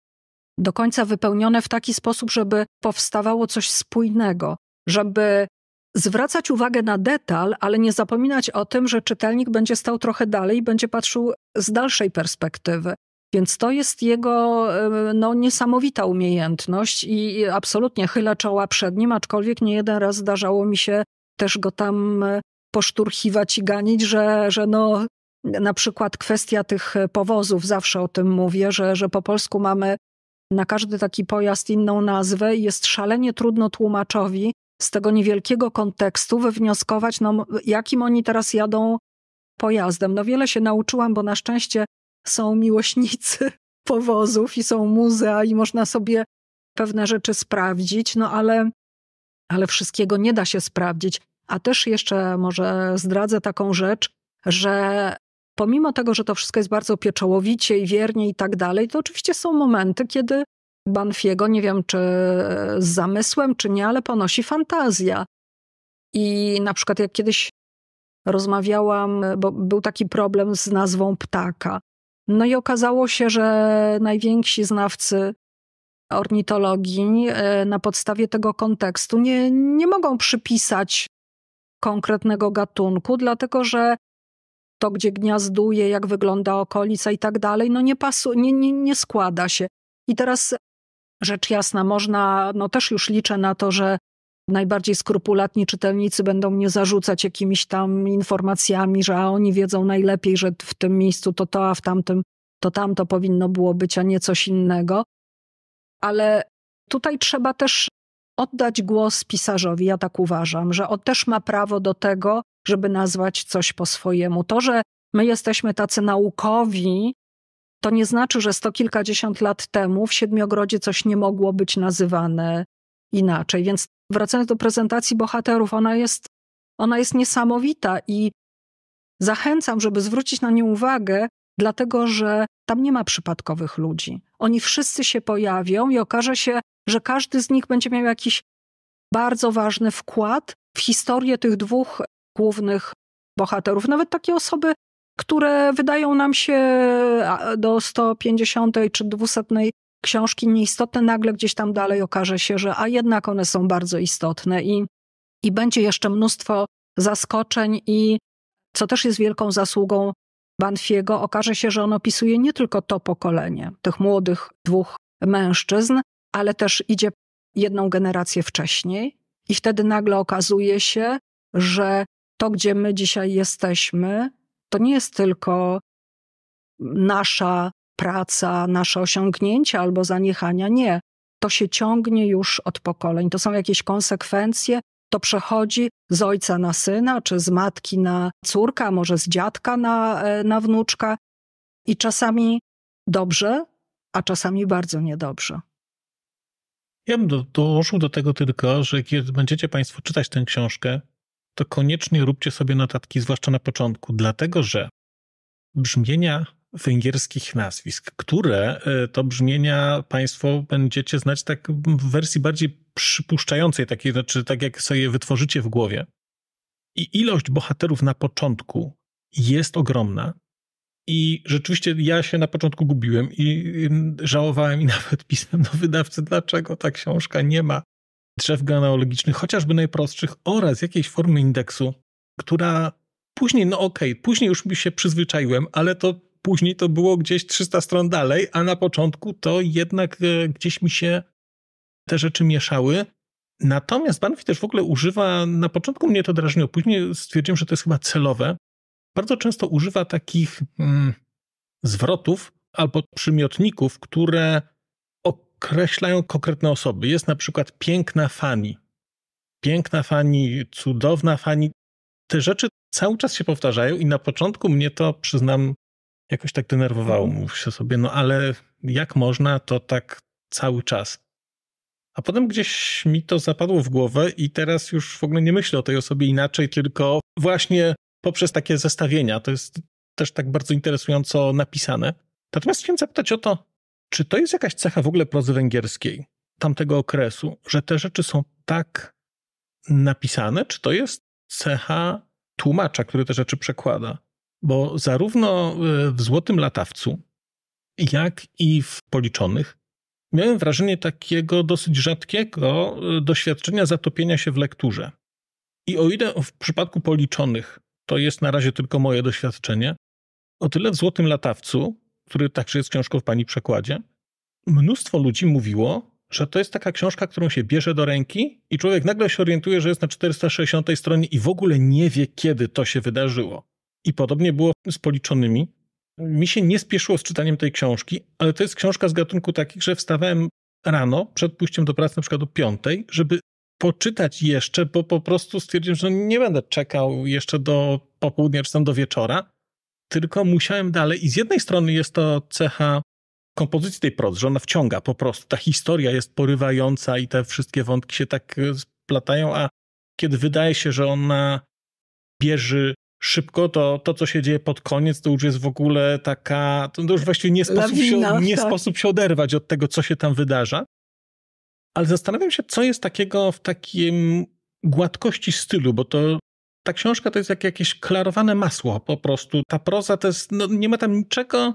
do końca wypełnione w taki sposób, żeby powstawało coś spójnego, żeby zwracać uwagę na detal, ale nie zapominać o tym, że czytelnik będzie stał trochę dalej i będzie patrzył z dalszej perspektywy. Więc to jest jego e, no, niesamowita umiejętność i absolutnie chylę czoła przed nim, aczkolwiek nie jeden raz zdarzało mi się też go tam e, poszturchiwać i ganić, że, że no, na przykład kwestia tych e, powozów, zawsze o tym mówię, że, że po polsku mamy na każdy taki pojazd inną nazwę i jest szalenie trudno tłumaczowi z tego niewielkiego kontekstu wywnioskować, no, jakim oni teraz jadą pojazdem. No wiele się nauczyłam, bo na szczęście są miłośnicy powozów i są muzea i można sobie pewne rzeczy sprawdzić, no ale, ale wszystkiego nie da się sprawdzić. A też jeszcze może zdradzę taką rzecz, że pomimo tego, że to wszystko jest bardzo pieczołowicie i wiernie i tak dalej, to oczywiście są momenty, kiedy Banfiego, nie wiem czy z zamysłem, czy nie, ale ponosi fantazja. I na przykład jak kiedyś rozmawiałam, bo był taki problem z nazwą ptaka. No i okazało się, że najwięksi znawcy ornitologii e, na podstawie tego kontekstu nie, nie mogą przypisać konkretnego gatunku, dlatego że to, gdzie gniazduje, jak wygląda okolica i tak dalej, no nie, pasu, nie, nie, nie składa się. I teraz rzecz jasna, można, no też już liczę na to, że najbardziej skrupulatni czytelnicy będą mnie zarzucać jakimiś tam informacjami, że a oni wiedzą najlepiej, że w tym miejscu to to, a w tamtym to tamto powinno było być, a nie coś innego. Ale tutaj trzeba też oddać głos pisarzowi, ja tak uważam, że on też ma prawo do tego, żeby nazwać coś po swojemu. To, że my jesteśmy tacy naukowi, to nie znaczy, że sto kilkadziesiąt lat temu w Siedmiogrodzie coś nie mogło być nazywane inaczej. Więc wracając do prezentacji bohaterów, ona jest, ona jest niesamowita i zachęcam, żeby zwrócić na nią uwagę, dlatego że tam nie ma przypadkowych ludzi. Oni wszyscy się pojawią i okaże się, że każdy z nich będzie miał jakiś bardzo ważny wkład w historię tych dwóch głównych bohaterów. Nawet takie osoby, które wydają nam się do 150 czy 200 książki nieistotne, nagle gdzieś tam dalej okaże się, że a jednak one są bardzo istotne i, i będzie jeszcze mnóstwo zaskoczeń i co też jest wielką zasługą Banfiego, okaże się, że on opisuje nie tylko to pokolenie tych młodych dwóch mężczyzn, ale też idzie jedną generację wcześniej i wtedy nagle okazuje się, że to, gdzie my dzisiaj jesteśmy, to nie jest tylko nasza praca, nasze osiągnięcia albo zaniechania. Nie. To się ciągnie już od pokoleń. To są jakieś konsekwencje, to przechodzi z ojca na syna, czy z matki na córka, może z dziadka na, e, na wnuczka. I czasami dobrze, a czasami bardzo niedobrze. Ja bym dołożył do tego tylko, że kiedy będziecie Państwo czytać tę książkę, to koniecznie róbcie sobie notatki, zwłaszcza na początku, dlatego że brzmienia węgierskich nazwisk, które e, to brzmienia Państwo będziecie znać tak w wersji bardziej przypuszczającej, takiej, znaczy tak jak sobie wytworzycie w głowie. I ilość bohaterów na początku jest ogromna. I rzeczywiście ja się na początku gubiłem i żałowałem i nawet pisałem do wydawcy, dlaczego ta książka nie ma drzew genealogicznych, chociażby najprostszych, oraz jakiejś formy indeksu, która później, no okej, okay, później już mi się przyzwyczaiłem, ale to później to było gdzieś 300 stron dalej, a na początku to jednak e, gdzieś mi się te rzeczy mieszały. Natomiast Banfi też w ogóle używa, na początku mnie to drażniło, później stwierdziłem, że to jest chyba celowe. Bardzo często używa takich mm, zwrotów albo przymiotników, które określają konkretne osoby. Jest na przykład piękna fani, piękna fani, cudowna fani. Te rzeczy cały czas się powtarzają i na początku mnie to, przyznam, jakoś tak denerwowało mu mhm. się sobie, no ale jak można, to tak cały czas. A potem gdzieś mi to zapadło w głowę i teraz już w ogóle nie myślę o tej osobie inaczej, tylko właśnie poprzez takie zestawienia. To jest też tak bardzo interesująco napisane. Natomiast chciałem zapytać o to, czy to jest jakaś cecha w ogóle prozy węgierskiej tamtego okresu, że te rzeczy są tak napisane? Czy to jest cecha tłumacza, który te rzeczy przekłada? Bo zarówno e, w Złotym Latawcu, jak i w Policzonych miałem wrażenie takiego dosyć rzadkiego e, doświadczenia zatopienia się w lekturze. I o ile w przypadku Policzonych to jest na razie tylko moje doświadczenie, o tyle w Złotym Latawcu, który także jest książką w pani przekładzie, mnóstwo ludzi mówiło, że to jest taka książka, którą się bierze do ręki i człowiek nagle się orientuje, że jest na 460 stronie i w ogóle nie wie, kiedy to się wydarzyło. I podobnie było z policzonymi. Mi się nie spieszyło z czytaniem tej książki, ale to jest książka z gatunku takich, że wstawałem rano przed pójściem do pracy na przykład o piątej, żeby poczytać jeszcze, bo po prostu stwierdziłem, że nie będę czekał jeszcze do popołudnia czy tam do wieczora, tylko musiałem dalej. I z jednej strony jest to cecha kompozycji tej prozy, że ona wciąga po prostu. Ta historia jest porywająca i te wszystkie wątki się tak e, splatają, a kiedy wydaje się, że ona bierze szybko, to to, co się dzieje pod koniec, to już jest w ogóle taka, to już właściwie nie, sposób, Lawina, się, nie tak. sposób się oderwać od tego, co się tam wydarza. Ale zastanawiam się, co jest takiego w takim gładkości stylu, bo to ta książka to jest jak jakieś klarowane masło po prostu. Ta proza to jest, no, nie ma tam niczego,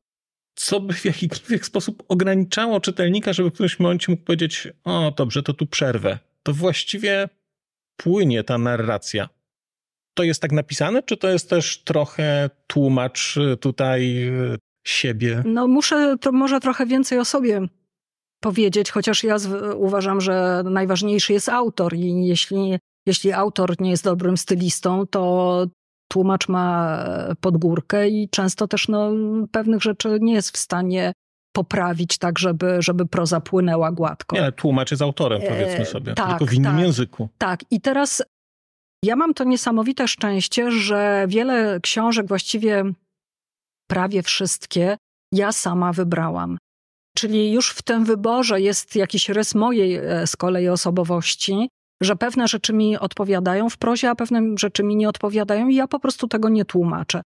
co by w jakikolwiek sposób ograniczało czytelnika, żeby w którymś momencie mógł powiedzieć, o dobrze, to tu przerwę. To właściwie płynie ta narracja to jest tak napisane, czy to jest też trochę tłumacz y, tutaj y, siebie? No muszę to może trochę więcej o sobie powiedzieć, chociaż ja uważam, że najważniejszy jest autor i jeśli, jeśli autor nie jest dobrym stylistą, to tłumacz ma e, podgórkę i często też no, pewnych rzeczy nie jest w stanie poprawić tak, żeby, żeby proza płynęła gładko. Nie, tłumacz jest autorem, e, powiedzmy sobie, e, tak, tylko w innym tak, języku. Tak, i teraz ja mam to niesamowite szczęście, że wiele książek, właściwie prawie wszystkie, ja sama wybrałam. Czyli już w tym wyborze jest jakiś rys mojej e, z kolei osobowości, że pewne rzeczy mi odpowiadają w prozie, a pewne rzeczy mi nie odpowiadają i ja po prostu tego nie tłumaczę.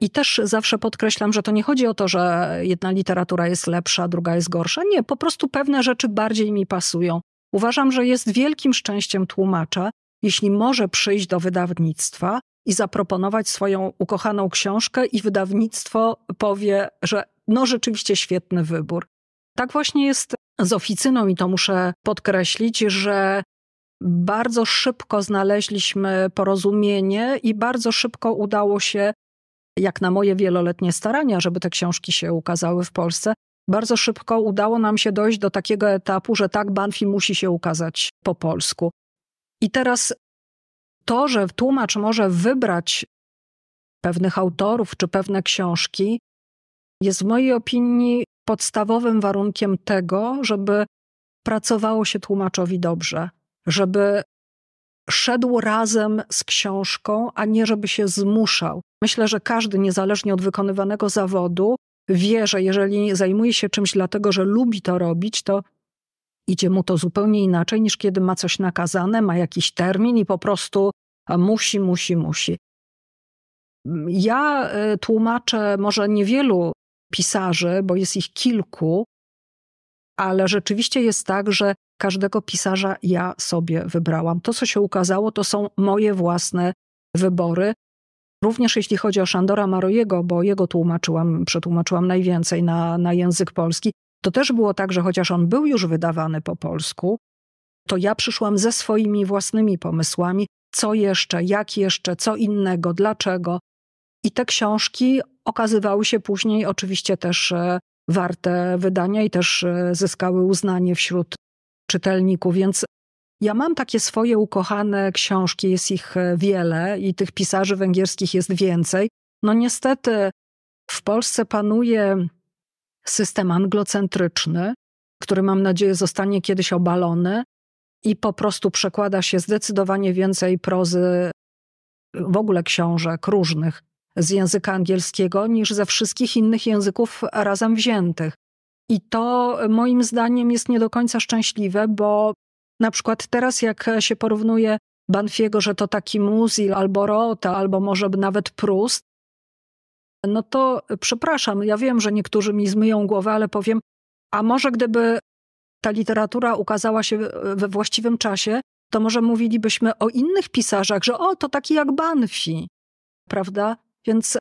I też zawsze podkreślam, że to nie chodzi o to, że jedna literatura jest lepsza, druga jest gorsza. Nie, po prostu pewne rzeczy bardziej mi pasują. Uważam, że jest wielkim szczęściem tłumacza, jeśli może przyjść do wydawnictwa i zaproponować swoją ukochaną książkę, i wydawnictwo powie, że no rzeczywiście świetny wybór. Tak właśnie jest z oficyną, i to muszę podkreślić, że bardzo szybko znaleźliśmy porozumienie i bardzo szybko udało się, jak na moje wieloletnie starania, żeby te książki się ukazały w Polsce, bardzo szybko udało nam się dojść do takiego etapu, że tak, Banfi musi się ukazać po polsku. I teraz to, że tłumacz może wybrać pewnych autorów czy pewne książki, jest w mojej opinii podstawowym warunkiem tego, żeby pracowało się tłumaczowi dobrze, żeby szedł razem z książką, a nie żeby się zmuszał. Myślę, że każdy, niezależnie od wykonywanego zawodu, wie, że jeżeli zajmuje się czymś dlatego, że lubi to robić, to idzie mu to zupełnie inaczej niż kiedy ma coś nakazane, ma jakiś termin i po prostu e, musi, musi, musi. Ja e, tłumaczę może niewielu pisarzy, bo jest ich kilku, ale rzeczywiście jest tak, że każdego pisarza ja sobie wybrałam. To, co się ukazało, to są moje własne wybory. Również jeśli chodzi o Szandora Marojego, bo jego tłumaczyłam, przetłumaczyłam najwięcej na, na język polski, to też było tak, że chociaż on był już wydawany po polsku, to ja przyszłam ze swoimi własnymi pomysłami, co jeszcze, jak jeszcze, co innego, dlaczego. I te książki okazywały się później oczywiście też e, warte wydania i też e, zyskały uznanie wśród czytelników. Więc ja mam takie swoje ukochane książki, jest ich e, wiele i tych pisarzy węgierskich jest więcej. No niestety w Polsce panuje system anglocentryczny, który mam nadzieję zostanie kiedyś obalony i po prostu przekłada się zdecydowanie więcej prozy, w ogóle książek różnych z języka angielskiego niż ze wszystkich innych języków razem wziętych. I to moim zdaniem jest nie do końca szczęśliwe, bo na przykład teraz, jak się porównuje Banfiego, że to taki Muzil albo Rota, albo może nawet Prust, no to y, przepraszam, ja wiem, że niektórzy mi zmyją głowę, ale powiem, a może gdyby ta literatura ukazała się y, y, we właściwym czasie, to może mówilibyśmy o innych pisarzach, że o, to taki jak Banfi, prawda? Więc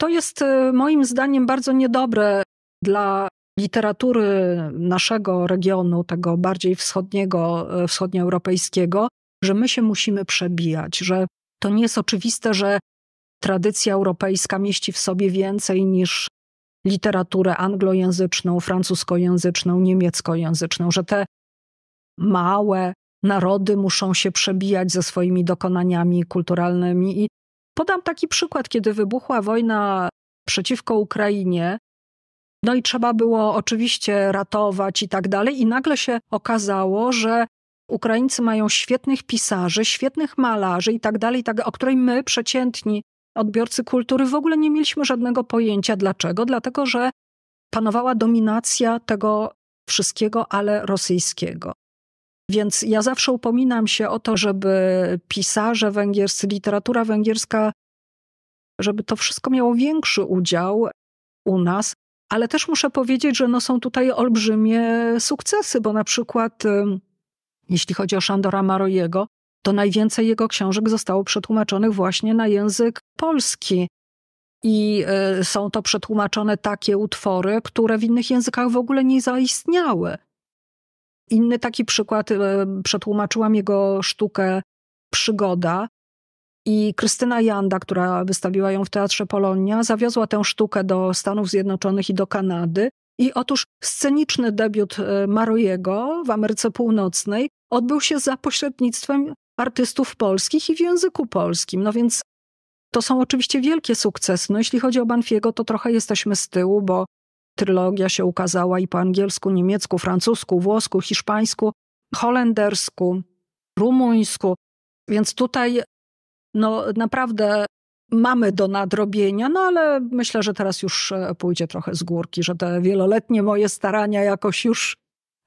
to jest moim zdaniem bardzo niedobre dla literatury naszego regionu, tego bardziej wschodniego, wschodnioeuropejskiego, że my się musimy przebijać, że to nie jest oczywiste, że Tradycja europejska mieści w sobie więcej niż literaturę anglojęzyczną, francuskojęzyczną, niemieckojęzyczną, że te małe narody muszą się przebijać ze swoimi dokonaniami kulturalnymi. I podam taki przykład, kiedy wybuchła wojna przeciwko Ukrainie, no i trzeba było oczywiście ratować i tak dalej, i nagle się okazało, że Ukraińcy mają świetnych pisarzy, świetnych malarzy i tak dalej, tak- o której my, przeciętni odbiorcy kultury w ogóle nie mieliśmy żadnego pojęcia. Dlaczego? Dlatego, że panowała dominacja tego wszystkiego, ale rosyjskiego. Więc ja zawsze upominam się o to, żeby pisarze węgierscy, literatura węgierska, żeby to wszystko miało większy udział u nas. Ale też muszę powiedzieć, że no są tutaj olbrzymie sukcesy, bo na przykład jeśli chodzi o Szandora Marojego, to najwięcej jego książek zostało przetłumaczonych właśnie na język polski. I e, są to przetłumaczone takie utwory, które w innych językach w ogóle nie zaistniały. Inny taki przykład, e, przetłumaczyłam jego sztukę Przygoda. I Krystyna Janda, która wystawiła ją w Teatrze Polonia, zawiozła tę sztukę do Stanów Zjednoczonych i do Kanady. I otóż sceniczny debiut e, Marojego w Ameryce Północnej odbył się za pośrednictwem artystów polskich i w języku polskim. No więc to są oczywiście wielkie sukcesy. No jeśli chodzi o Banfiego, to trochę jesteśmy z tyłu, bo trylogia się ukazała i po angielsku, niemiecku, francusku, włosku, hiszpańsku, holendersku, rumuńsku. Więc tutaj no naprawdę mamy do nadrobienia, no ale myślę, że teraz już e, pójdzie trochę z górki, że te wieloletnie moje starania jakoś już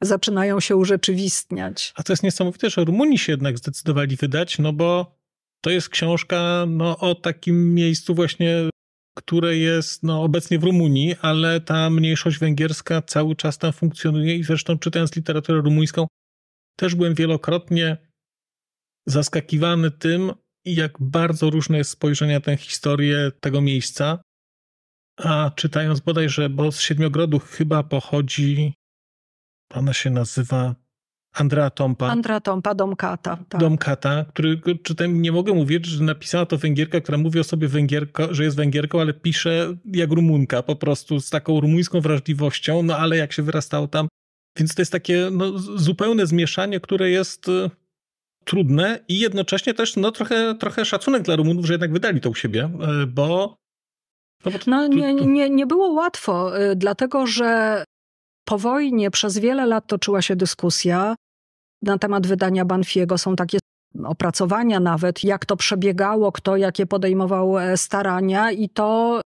zaczynają się urzeczywistniać. A to jest niesamowite, że Rumuni się jednak zdecydowali wydać, no bo to jest książka no, o takim miejscu właśnie, które jest no, obecnie w Rumunii, ale ta mniejszość węgierska cały czas tam funkcjonuje i zresztą czytając literaturę rumuńską też byłem wielokrotnie zaskakiwany tym, jak bardzo różne jest spojrzenie na tę historię tego miejsca. A czytając bodajże, bo z Siedmiogrodu chyba pochodzi ona się nazywa Andrea Tompa. Andrea Tompa, Domkata. Tak. Domkata, który czytam nie mogę mówić, że napisała to Węgierka, która mówi o sobie Węgierko, że jest Węgierką, ale pisze jak Rumunka, po prostu z taką rumuńską wrażliwością, no ale jak się wyrastał tam. Więc to jest takie no, zupełne zmieszanie, które jest y, trudne i jednocześnie też no, trochę, trochę szacunek dla Rumunów, że jednak wydali to u siebie, y, bo no, no nie, nie, nie było łatwo, y, dlatego że po wojnie przez wiele lat toczyła się dyskusja na temat wydania Banfiego. Są takie opracowania nawet, jak to przebiegało, kto jakie podejmował e, starania i to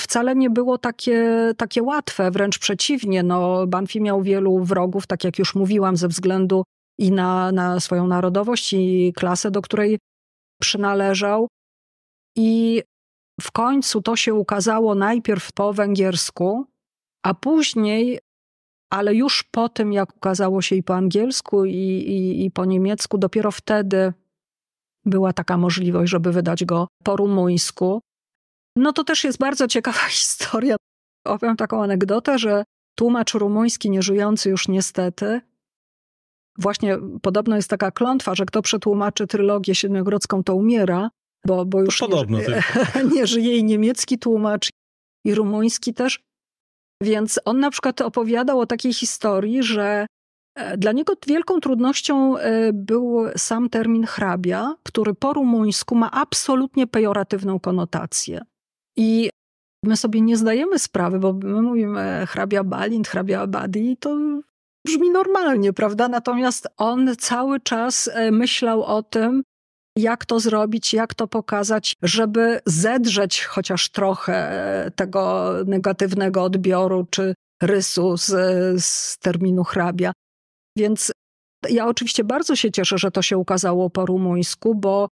wcale nie było takie, takie łatwe, wręcz przeciwnie. No, Banfi miał wielu wrogów, tak jak już mówiłam, ze względu i na, na swoją narodowość i klasę, do której przynależał. I w końcu to się ukazało najpierw po węgiersku, a później ale już po tym, jak ukazało się i po angielsku, i, i, i po niemiecku, dopiero wtedy była taka możliwość, żeby wydać go po rumuńsku. No to też jest bardzo ciekawa historia. Opowiem taką anegdotę, że tłumacz rumuński, nieżyjący już niestety, właśnie podobno jest taka klątwa, że kto przetłumaczy trylogię siedmiogrodzką, to umiera, bo, bo już nie, nie, żyje i niemiecki tłumacz, i rumuński też. Więc on na przykład opowiadał o takiej historii, że e, dla niego wielką trudnością e, był sam termin hrabia, który po rumuńsku ma absolutnie pejoratywną konotację. I my sobie nie zdajemy sprawy, bo my mówimy hrabia Balint, hrabia Abadi, to brzmi normalnie, prawda? Natomiast on cały czas e, myślał o tym, jak to zrobić, jak to pokazać, żeby zedrzeć chociaż trochę tego negatywnego odbioru czy rysu z, z terminu hrabia. Więc ja oczywiście bardzo się cieszę, że to się ukazało po rumuńsku, bo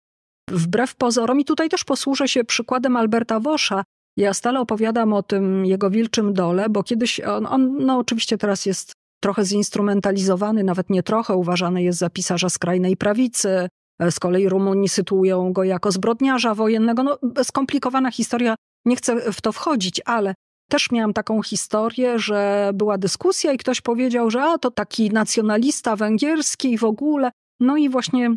wbrew pozorom, i tutaj też posłużę się przykładem Alberta Wosza, ja stale opowiadam o tym jego wilczym dole, bo kiedyś on, on no oczywiście teraz jest trochę zinstrumentalizowany, nawet nie trochę, uważany jest za pisarza skrajnej prawicy, E, z kolei Rumuni sytuują go jako zbrodniarza wojennego. No, skomplikowana historia, nie chcę w to wchodzić, ale też miałam taką historię, że była dyskusja i ktoś powiedział, że a, to taki nacjonalista węgierski i w ogóle. No i właśnie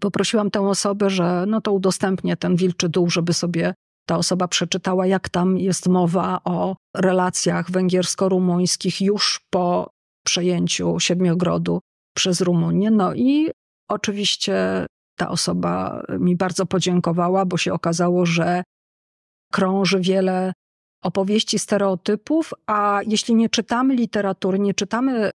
poprosiłam tę osobę, że no to udostępnię ten wilczy dół, żeby sobie ta osoba przeczytała, jak tam jest mowa o relacjach węgiersko-rumuńskich już po przejęciu Siedmiogrodu przez Rumunię. No i oczywiście ta osoba e, mi bardzo podziękowała, bo się okazało, że krąży wiele opowieści, stereotypów, a jeśli nie czytamy literatury, nie czytamy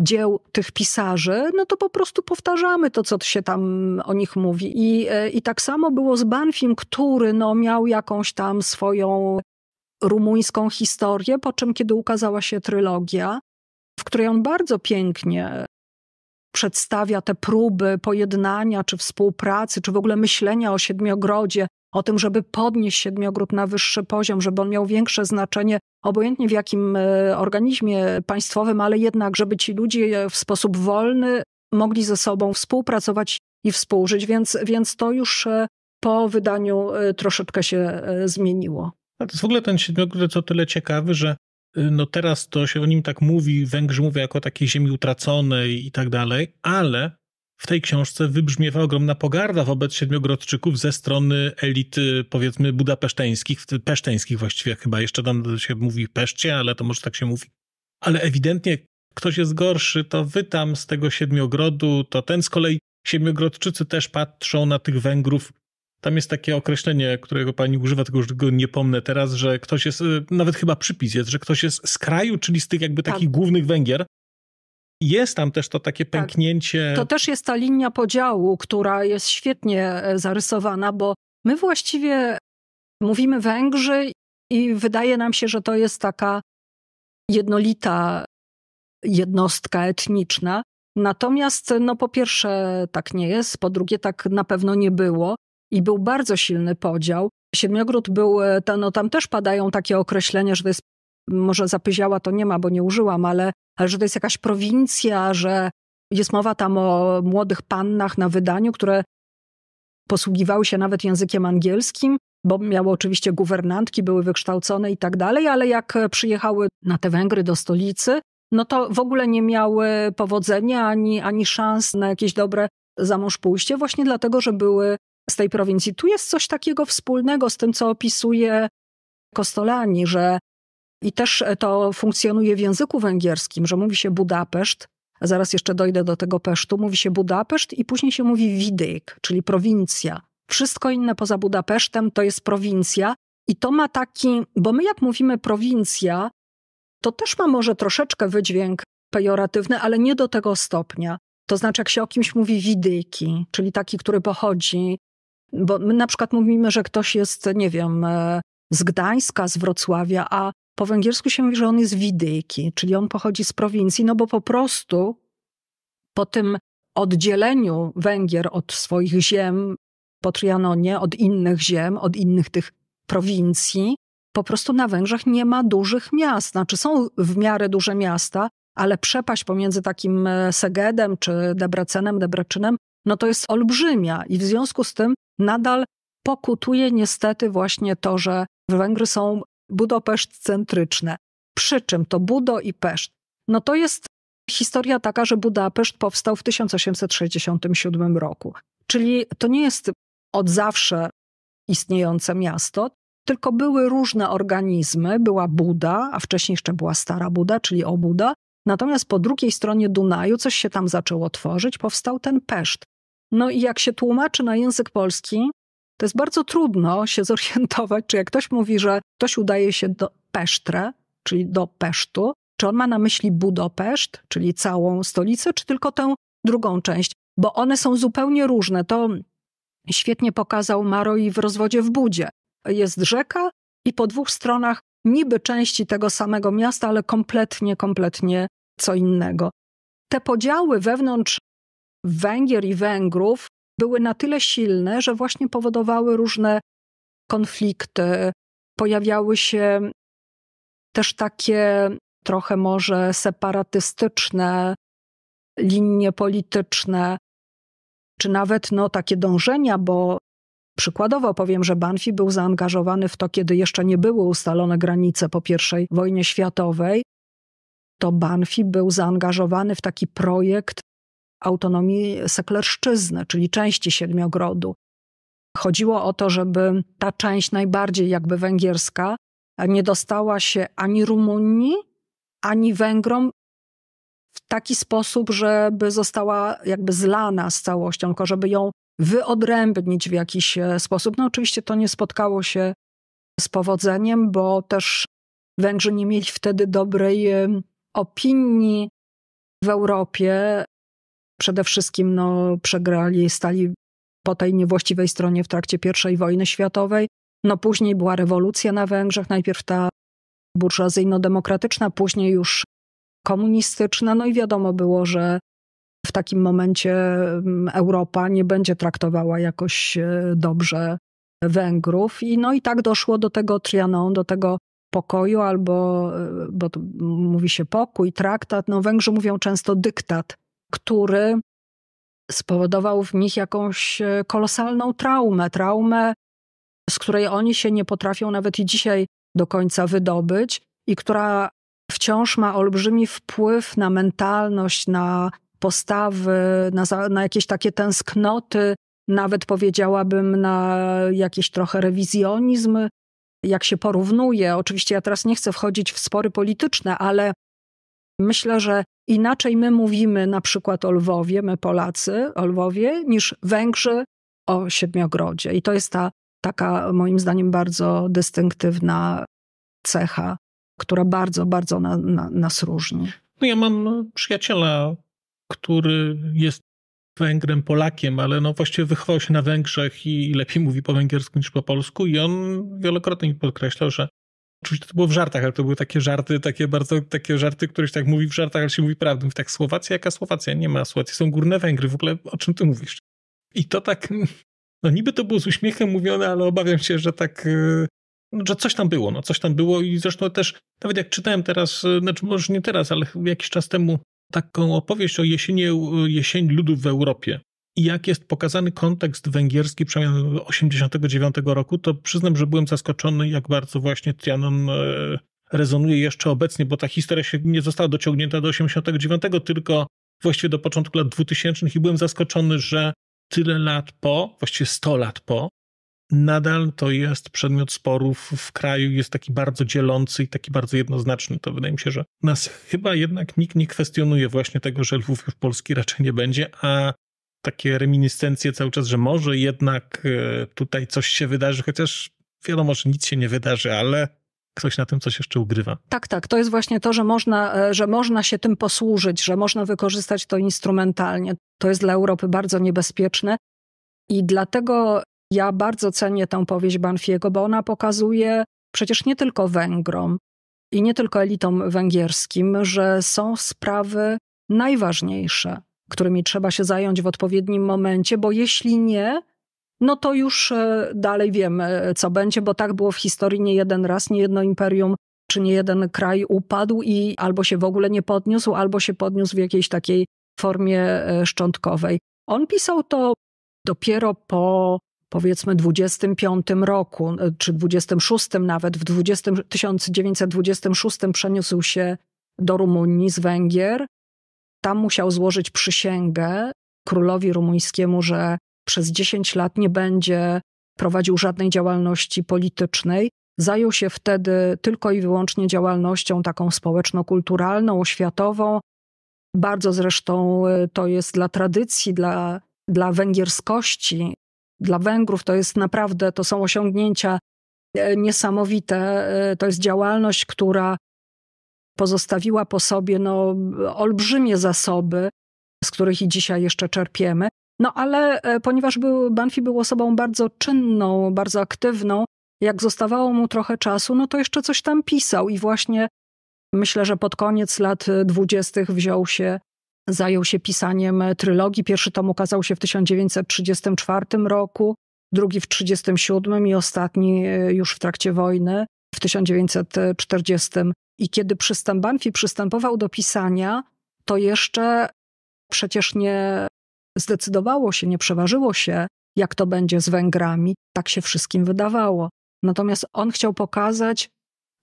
dzieł tych pisarzy, no to po prostu powtarzamy to, co się tam o nich mówi. I, e, i tak samo było z Banfim, który no, miał jakąś tam swoją rumuńską historię, po czym kiedy ukazała się trylogia, w której on bardzo pięknie przedstawia te próby pojednania, czy współpracy, czy w ogóle myślenia o siedmiogrodzie, o tym, żeby podnieść siedmiogród na wyższy poziom, żeby on miał większe znaczenie, obojętnie w jakim e, organizmie państwowym, ale jednak, żeby ci ludzie e, w sposób wolny mogli ze sobą współpracować i współżyć, więc, więc to już e, po wydaniu troszeczkę się zmieniło. A to jest w ogóle ten siedmiogród o tyle ciekawy, że Y, no teraz to się o nim tak mówi, Węgrzy mówią jako takiej ziemi utraconej i tak dalej, ale w tej książce wybrzmiewa ogromna pogarda wobec siedmiogrodczyków ze strony elity, powiedzmy, budapeszteńskich, peszteńskich właściwie chyba, jeszcze tam się mówi Peszcie, ale to może tak się mówi. Ale ewidentnie ktoś jest gorszy, to wy tam z tego siedmiogrodu, to ten z kolei siedmiogrodczycy też patrzą na tych Węgrów tam jest takie określenie, którego pani używa, tylko już go nie pomnę teraz, że ktoś jest, y, nawet chyba przypis jest, że ktoś jest z kraju, czyli z tych jakby takich tak. głównych Węgier, jest tam też to takie tak. pęknięcie. Tak. To też jest ta linia podziału, która jest świetnie e, zarysowana, bo my właściwie mówimy Węgrzy i wydaje nam się, że to jest taka jednolita jednostka etniczna. Natomiast, no po pierwsze, tak nie jest, po drugie, tak na pewno nie było i był bardzo silny podział. Siedmiogród był, e, no tam też padają takie określenia, że to jest, może zapyziała to nie ma, bo nie użyłam, ale, ale że to jest jakaś prowincja, że jest mowa tam o młodych pannach na wydaniu, które posługiwały się nawet językiem angielskim, bo miały oczywiście guwernantki, były wykształcone i tak dalej, ale jak przyjechały na te Węgry do stolicy, no to w ogóle nie miały powodzenia ani, ani szans na jakieś dobre za mąż pójście, właśnie dlatego, że były z tej prowincji. Tu jest coś takiego wspólnego z tym, co opisuje Kostolani, że i też e, to funkcjonuje w języku węgierskim, że mówi się Budapeszt, zaraz jeszcze dojdę do tego Pesztu, mówi się Budapeszt i później się mówi Widyk, czyli prowincja. Wszystko inne poza Budapesztem to jest prowincja i to ma taki, bo my jak mówimy prowincja, to też ma może troszeczkę wydźwięk pejoratywny, ale nie do tego stopnia. To znaczy, jak się o kimś mówi widyki, czyli taki, który pochodzi bo my na przykład mówimy, że ktoś jest, nie wiem, e, z Gdańska, z Wrocławia, a po węgiersku się mówi, że on jest widyjki, czyli on pochodzi z prowincji, no bo po prostu po tym oddzieleniu Węgier od swoich ziem po Trianonie, od innych ziem, od innych tych prowincji, po prostu na Węgrzech nie ma dużych miast. Znaczy są w miarę duże miasta, ale przepaść pomiędzy takim e, Segedem czy Debrecenem, Debreczynem no to jest olbrzymia i w związku z tym nadal pokutuje niestety właśnie to, że Węgry są Budapeszt-centryczne. Przy czym to Budo i Peszt? No to jest historia taka, że Budapeszt powstał w 1867 roku. Czyli to nie jest od zawsze istniejące miasto, tylko były różne organizmy. Była Buda, a wcześniej jeszcze była Stara Buda, czyli Obuda. Natomiast po drugiej stronie Dunaju coś się tam zaczęło tworzyć, powstał ten Peszt. No i jak się tłumaczy na język polski, to jest bardzo trudno się zorientować, czy jak ktoś mówi, że ktoś udaje się do Pesztre, czyli do Pesztu, czy on ma na myśli Budapeszt, czyli całą stolicę, czy tylko tę drugą część, bo one są zupełnie różne. To świetnie pokazał Maroi w rozwodzie w Budzie. Jest rzeka i po dwóch stronach niby części tego samego miasta, ale kompletnie, kompletnie co innego. Te podziały wewnątrz Węgier i Węgrów były na tyle silne, że właśnie powodowały różne konflikty. Pojawiały się też takie trochę może separatystyczne linie polityczne, czy nawet no, takie dążenia, bo przykładowo powiem, że Banfi był zaangażowany w to, kiedy jeszcze nie były ustalone granice po I wojnie światowej. To Banfi był zaangażowany w taki projekt autonomii Seklerszczyzny, czyli części Siedmiogrodu. Chodziło o to, żeby ta część najbardziej jakby węgierska nie dostała się ani Rumunii, ani Węgrom w taki sposób, żeby została jakby zlana z całością, tylko żeby ją wyodrębnić w jakiś e, sposób. No oczywiście to nie spotkało się z powodzeniem, bo też Węgrzy nie mieli wtedy dobrej e, opinii w Europie przede wszystkim no, przegrali, stali po tej niewłaściwej stronie w trakcie I wojny światowej. No później była rewolucja na Węgrzech, najpierw ta burżuazyjno-demokratyczna, później już komunistyczna. No i wiadomo było, że w takim momencie mm, Europa nie będzie traktowała jakoś e, dobrze Węgrów. I no i tak doszło do tego Trianon, do tego pokoju albo, e, bo mówi się pokój, traktat. No Węgrzy mówią często dyktat który spowodował w nich jakąś e, kolosalną traumę, traumę, z której oni się nie potrafią nawet i dzisiaj do końca wydobyć i która wciąż ma olbrzymi wpływ na mentalność, na postawy, na, na jakieś takie tęsknoty, nawet powiedziałabym na jakiś trochę rewizjonizm, jak się porównuje. Oczywiście ja teraz nie chcę wchodzić w spory polityczne, ale Myślę, że inaczej my mówimy na przykład o Lwowie, my Polacy o Lwowie, niż Węgrzy o Siedmiogrodzie. I to jest ta taka moim zdaniem bardzo dystynktywna cecha, która bardzo, bardzo na, na, nas różni. No ja mam no, przyjaciela, który jest Węgrem, Polakiem, ale no właściwie wychował się na Węgrzech i lepiej mówi po węgiersku niż po polsku i on wielokrotnie mi podkreślał, że oczywiście to było w żartach, ale to były takie żarty, takie bardzo, takie żarty, których tak mówi w żartach, ale się mówi prawdę. Mówi tak, Słowacja, jaka Słowacja? Nie ma Słowacji, są Górne Węgry, w ogóle o czym ty mówisz? I to tak, no niby to było z uśmiechem mówione, ale obawiam się, że tak, y, no, że coś tam było, no coś tam było i zresztą też, nawet jak czytałem teraz, y, znaczy może nie teraz, ale jakiś czas temu taką opowieść o jesieni, y, jesień ludów w Europie, jak jest pokazany kontekst węgierski przemian 89 roku, to przyznam, że byłem zaskoczony, jak bardzo właśnie Trianon e, rezonuje jeszcze obecnie, bo ta historia się nie została dociągnięta do 89, tylko właściwie do początku lat 2000 i byłem zaskoczony, że tyle lat po, właściwie 100 lat po, nadal to jest przedmiot sporów w kraju, jest taki bardzo dzielący i taki bardzo jednoznaczny. To wydaje mi się, że nas chyba jednak nikt nie kwestionuje właśnie tego, że Lwów już Polski raczej nie będzie, a takie reminiscencje cały czas, że może jednak e, tutaj coś się wydarzy, chociaż wiadomo, że nic się nie wydarzy, ale ktoś na tym coś jeszcze ugrywa. Tak, tak. To jest właśnie to, że można, e, że można się tym posłużyć, że można wykorzystać to instrumentalnie. To jest dla Europy bardzo niebezpieczne i dlatego ja bardzo cenię tę powieść Banfiego, bo ona pokazuje przecież nie tylko Węgrom i nie tylko elitom węgierskim, że są sprawy najważniejsze, którymi trzeba się zająć w odpowiednim momencie, bo jeśli nie, no to już e, dalej wiemy, e, co będzie, bo tak było w historii nie jeden raz, nie jedno imperium czy nie jeden kraj upadł i albo się w ogóle nie podniósł, albo się podniósł w jakiejś takiej formie e, szczątkowej. On pisał to dopiero po powiedzmy 25 roku, czy 26 nawet, w 20, 1926 przeniósł się do Rumunii z Węgier tam musiał złożyć przysięgę królowi rumuńskiemu, że przez 10 lat nie będzie prowadził żadnej działalności politycznej. Zajął się wtedy tylko i wyłącznie działalnością taką społeczno-kulturalną, oświatową. Bardzo zresztą y, to jest dla tradycji, dla, dla węgierskości, dla Węgrów to jest naprawdę, to są osiągnięcia e, niesamowite. E, to jest działalność, która pozostawiła po sobie no, olbrzymie zasoby, z których i dzisiaj jeszcze czerpiemy. No ale e, ponieważ był, Banfi był osobą bardzo czynną, bardzo aktywną, jak zostawało mu trochę czasu, no to jeszcze coś tam pisał i właśnie myślę, że pod koniec lat dwudziestych wziął się, zajął się pisaniem trylogii. Pierwszy tom ukazał się w 1934 roku, drugi w 1937 i ostatni e, już w trakcie wojny w 1940 i kiedy przystęp Banfi przystępował do pisania, to jeszcze przecież nie zdecydowało się, nie przeważyło się, jak to będzie z Węgrami. Tak się wszystkim wydawało. Natomiast on chciał pokazać,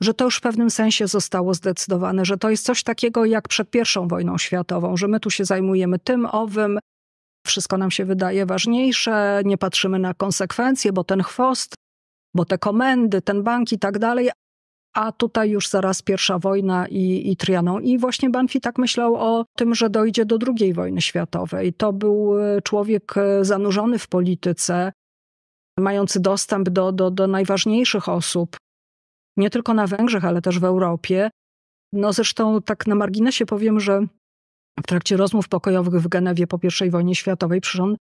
że to już w pewnym sensie zostało zdecydowane, że to jest coś takiego jak przed I wojną światową, że my tu się zajmujemy tym, owym, wszystko nam się wydaje ważniejsze, nie patrzymy na konsekwencje, bo ten chwost, bo te komendy, ten bank i tak dalej, a tutaj już zaraz pierwsza wojna i, i Trianon. I właśnie Banfi tak myślał o tym, że dojdzie do II wojny światowej. To był e, człowiek e, zanurzony w polityce, mający dostęp do, do, do najważniejszych osób, nie tylko na Węgrzech, ale też w Europie. No zresztą tak na marginesie powiem, że w trakcie rozmów pokojowych w Genewie po I wojnie światowej, przyrząd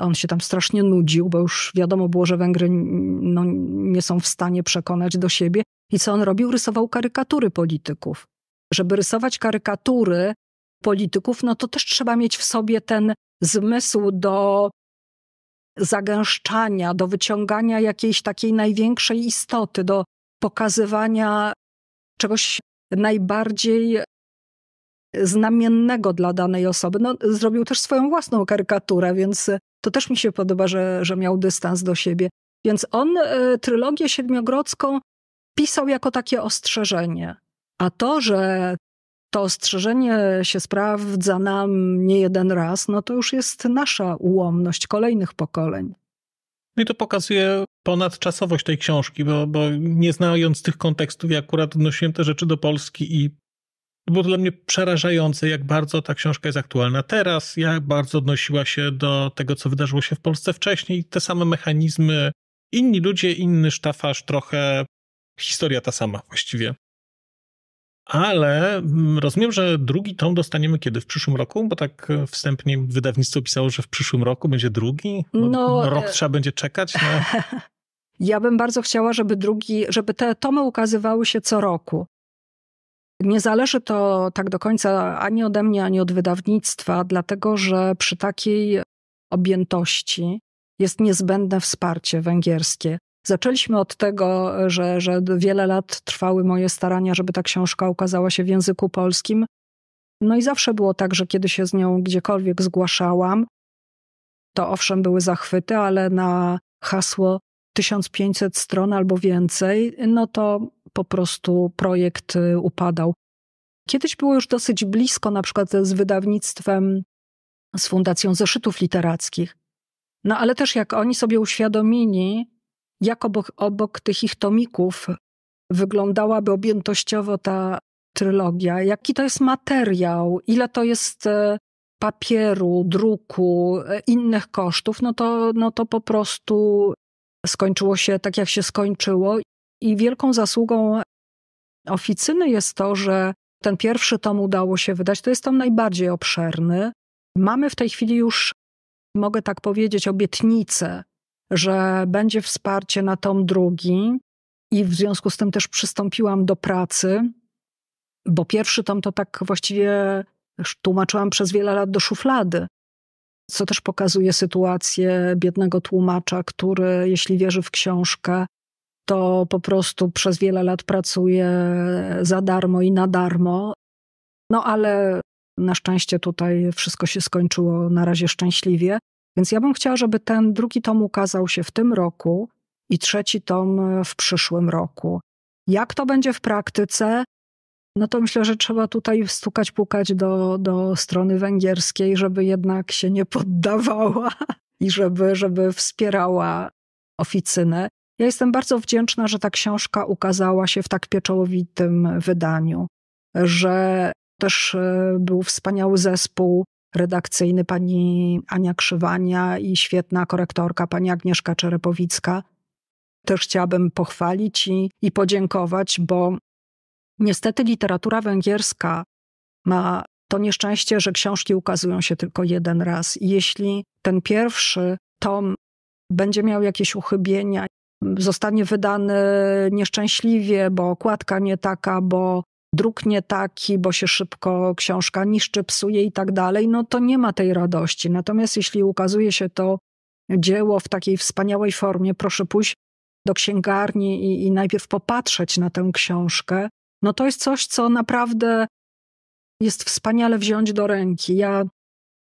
on się tam strasznie nudził, bo już wiadomo było, że Węgry no, nie są w stanie przekonać do siebie. I co on robił? Rysował karykatury polityków. Żeby rysować karykatury polityków, no to też trzeba mieć w sobie ten zmysł do zagęszczania, do wyciągania jakiejś takiej największej istoty, do pokazywania czegoś najbardziej znamiennego dla danej osoby. No, zrobił też swoją własną karykaturę, więc to też mi się podoba, że, że miał dystans do siebie. Więc on y, trylogię siedmiogrodzką pisał jako takie ostrzeżenie. A to, że to ostrzeżenie się sprawdza nam nie jeden raz, no to już jest nasza ułomność kolejnych pokoleń. No i to pokazuje ponadczasowość tej książki, bo, bo nie znając tych kontekstów, ja akurat odnosiłem te rzeczy do Polski i było to dla mnie przerażające, jak bardzo ta książka jest aktualna teraz, jak bardzo odnosiła się do tego, co wydarzyło się w Polsce wcześniej. Te same mechanizmy, inni ludzie, inny sztafasz, trochę historia ta sama właściwie. Ale mm, rozumiem, że drugi tom dostaniemy kiedy? W przyszłym roku? Bo tak e, wstępnie wydawnictwo pisało, że w przyszłym roku będzie drugi. No, e, rok trzeba będzie czekać. Na... Ja bym bardzo chciała, żeby drugi, żeby te tomy ukazywały się co roku. Nie zależy to tak do końca ani ode mnie, ani od wydawnictwa, dlatego że przy takiej objętości jest niezbędne wsparcie węgierskie. Zaczęliśmy od tego, że, że wiele lat trwały moje starania, żeby ta książka ukazała się w języku polskim. No i zawsze było tak, że kiedy się z nią gdziekolwiek zgłaszałam, to owszem były zachwyty, ale na hasło 1500 stron albo więcej, no to po prostu projekt y, upadał. Kiedyś było już dosyć blisko, na przykład z wydawnictwem, z Fundacją Zeszytów Literackich. No ale też jak oni sobie uświadomili, jak obok, obok tych ich tomików wyglądałaby objętościowo ta trylogia, jaki to jest materiał, ile to jest e, papieru, druku, e, innych kosztów, no to, no to po prostu skończyło się tak, jak się skończyło. I wielką zasługą oficyny jest to, że ten pierwszy tom udało się wydać. To jest tom najbardziej obszerny. Mamy w tej chwili już, mogę tak powiedzieć, obietnicę, że będzie wsparcie na tom drugi. I w związku z tym też przystąpiłam do pracy, bo pierwszy tom to tak właściwie tłumaczyłam przez wiele lat do szuflady co też pokazuje sytuację biednego tłumacza, który, jeśli wierzy w książkę, to po prostu przez wiele lat pracuje za darmo i na darmo. No ale na szczęście tutaj wszystko się skończyło na razie szczęśliwie. Więc ja bym chciała, żeby ten drugi tom ukazał się w tym roku i trzeci tom w przyszłym roku. Jak to będzie w praktyce? No to myślę, że trzeba tutaj stukać, pukać do, do strony węgierskiej, żeby jednak się nie poddawała i żeby, żeby wspierała oficynę. Ja jestem bardzo wdzięczna, że ta książka ukazała się w tak pieczołowitym wydaniu, że też e, był wspaniały zespół redakcyjny pani Ania Krzywania i świetna korektorka pani Agnieszka Czerepowicka. Też chciałabym pochwalić i, i podziękować, bo niestety literatura węgierska ma to nieszczęście, że książki ukazują się tylko jeden raz. I jeśli ten pierwszy tom będzie miał jakieś uchybienia, zostanie wydany nieszczęśliwie, bo okładka nie taka, bo druk nie taki, bo się szybko książka niszczy, psuje i tak dalej, no to nie ma tej radości. Natomiast jeśli ukazuje się to dzieło w takiej wspaniałej formie, proszę pójść do księgarni i, i najpierw popatrzeć na tę książkę, no to jest coś, co naprawdę jest wspaniale wziąć do ręki. Ja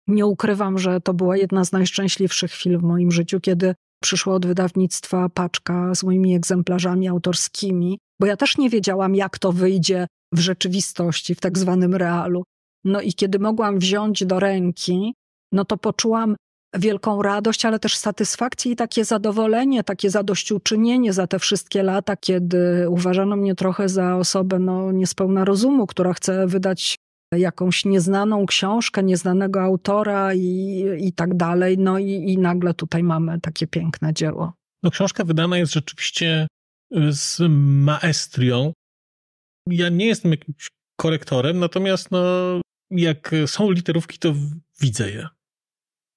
nie ukrywam, że to była jedna z najszczęśliwszych chwil w moim życiu, kiedy przyszła od wydawnictwa paczka z moimi egzemplarzami autorskimi, bo ja też nie wiedziałam, jak to wyjdzie w rzeczywistości, w tak zwanym realu. No i kiedy mogłam wziąć do ręki, no to poczułam wielką radość, ale też satysfakcję i takie zadowolenie, takie zadośćuczynienie za te wszystkie lata, kiedy uważano mnie trochę za osobę no, niespełna rozumu, która chce wydać jakąś nieznaną książkę, nieznanego autora i, i tak dalej. No i, i nagle tutaj mamy takie piękne dzieło. No, książka wydana jest rzeczywiście y, z maestrią. Ja nie jestem jakimś korektorem, natomiast no, jak są literówki, to widzę je.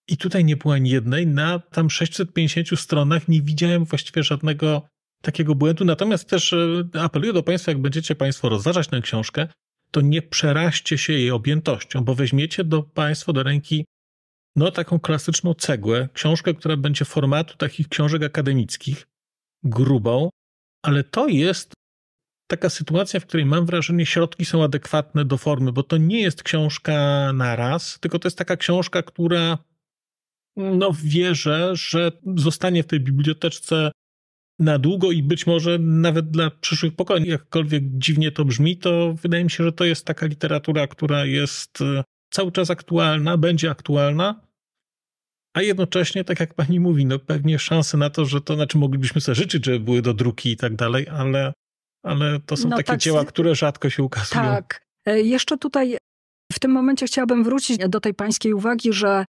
I tutaj nie było ani jednej. Na tam 650 stronach nie widziałem właściwie żadnego takiego błędu. Natomiast też y, apeluję do Państwa, jak będziecie Państwo rozważać tę książkę, to nie przeraźcie się jej objętością, bo weźmiecie do Państwo do ręki no, taką klasyczną cegłę, książkę, która będzie formatu takich książek akademickich, grubą, ale to jest taka sytuacja, w której mam wrażenie, środki są adekwatne do formy, bo to nie jest książka na raz, tylko to jest taka książka, która no wierzę, że zostanie w tej biblioteczce na długo i być może nawet dla przyszłych pokoleń. Jakkolwiek dziwnie to brzmi, to wydaje mi się, że to jest taka literatura, która jest e, cały czas aktualna, będzie aktualna, a jednocześnie, tak jak pani mówi, no pewnie szanse na to, że to, znaczy moglibyśmy sobie życzyć, żeby były do druki i tak dalej, ale, ale to są no takie tak, dzieła, które rzadko się ukazują. Tak. E, jeszcze tutaj w tym momencie chciałabym wrócić do tej pańskiej uwagi, że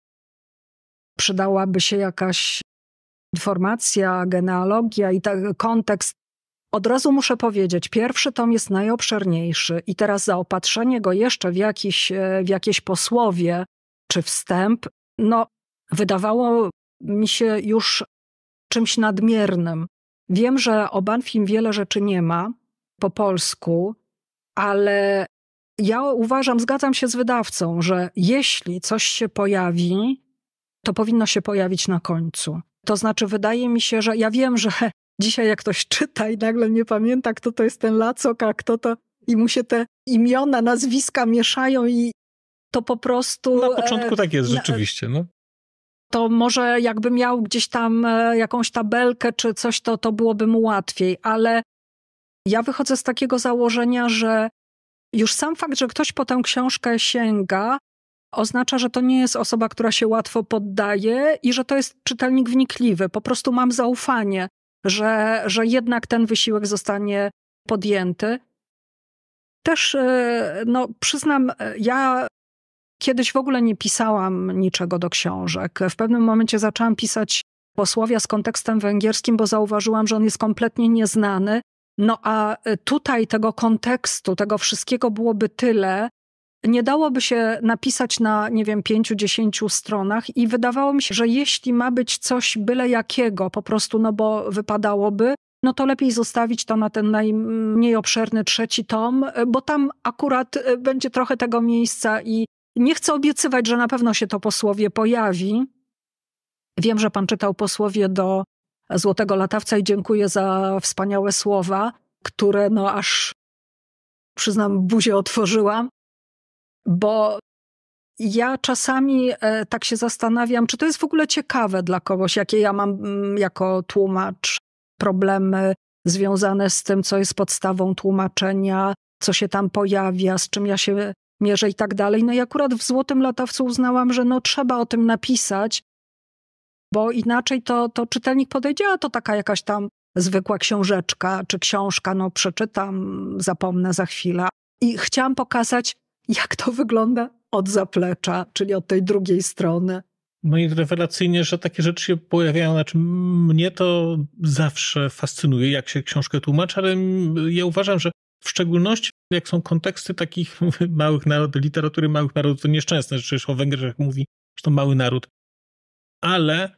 przydałaby się jakaś informacja, genealogia i tak, kontekst. Od razu muszę powiedzieć, pierwszy tom jest najobszerniejszy i teraz zaopatrzenie go jeszcze w, jakiś, e, w jakieś posłowie czy wstęp, no wydawało mi się już czymś nadmiernym. Wiem, że o Banfim wiele rzeczy nie ma po polsku, ale ja uważam, zgadzam się z wydawcą, że jeśli coś się pojawi, to powinno się pojawić na końcu. To znaczy, wydaje mi się, że ja wiem, że dzisiaj jak ktoś czyta i nagle nie pamięta, kto to jest ten Lacok, a kto to i mu się te imiona, nazwiska mieszają i to po prostu... Na początku e, tak jest, rzeczywiście. No. To może jakby miał gdzieś tam e, jakąś tabelkę czy coś, to, to byłoby mu łatwiej, ale ja wychodzę z takiego założenia, że już sam fakt, że ktoś po tę książkę sięga, oznacza, że to nie jest osoba, która się łatwo poddaje i że to jest czytelnik wnikliwy. Po prostu mam zaufanie, że, że jednak ten wysiłek zostanie podjęty. Też, e, no, przyznam, e, ja kiedyś w ogóle nie pisałam niczego do książek. W pewnym momencie zaczęłam pisać posłowia z kontekstem węgierskim, bo zauważyłam, że on jest kompletnie nieznany. No a e, tutaj tego kontekstu, tego wszystkiego byłoby tyle, nie dałoby się napisać na, nie wiem, pięciu, dziesięciu stronach i wydawało mi się, że jeśli ma być coś byle jakiego, po prostu, no bo wypadałoby, no to lepiej zostawić to na ten najmniej obszerny trzeci tom, bo tam akurat e, będzie trochę tego miejsca i nie chcę obiecywać, że na pewno się to posłowie pojawi. Wiem, że pan czytał posłowie do Złotego Latawca i dziękuję za wspaniałe słowa, które no aż przyznam buzię otworzyłam bo ja czasami e, tak się zastanawiam, czy to jest w ogóle ciekawe dla kogoś, jakie ja mam mm, jako tłumacz problemy związane z tym, co jest podstawą tłumaczenia, co się tam pojawia, z czym ja się mierzę i tak dalej. No i akurat w Złotym Latawcu uznałam, że no trzeba o tym napisać, bo inaczej to, to czytelnik podejdzie, a to taka jakaś tam zwykła książeczka czy książka, no przeczytam, zapomnę za chwilę. I chciałam pokazać, jak to wygląda od zaplecza, czyli od tej drugiej strony. No i rewelacyjnie, że takie rzeczy się pojawiają. Znaczy, mnie to zawsze fascynuje, jak się książkę tłumaczy, ale ja uważam, że w szczególności, jak są konteksty takich małych narodów, literatury małych narodów, to nieszczęsne, że przecież o Węgrzech mówi, że to mały naród. Ale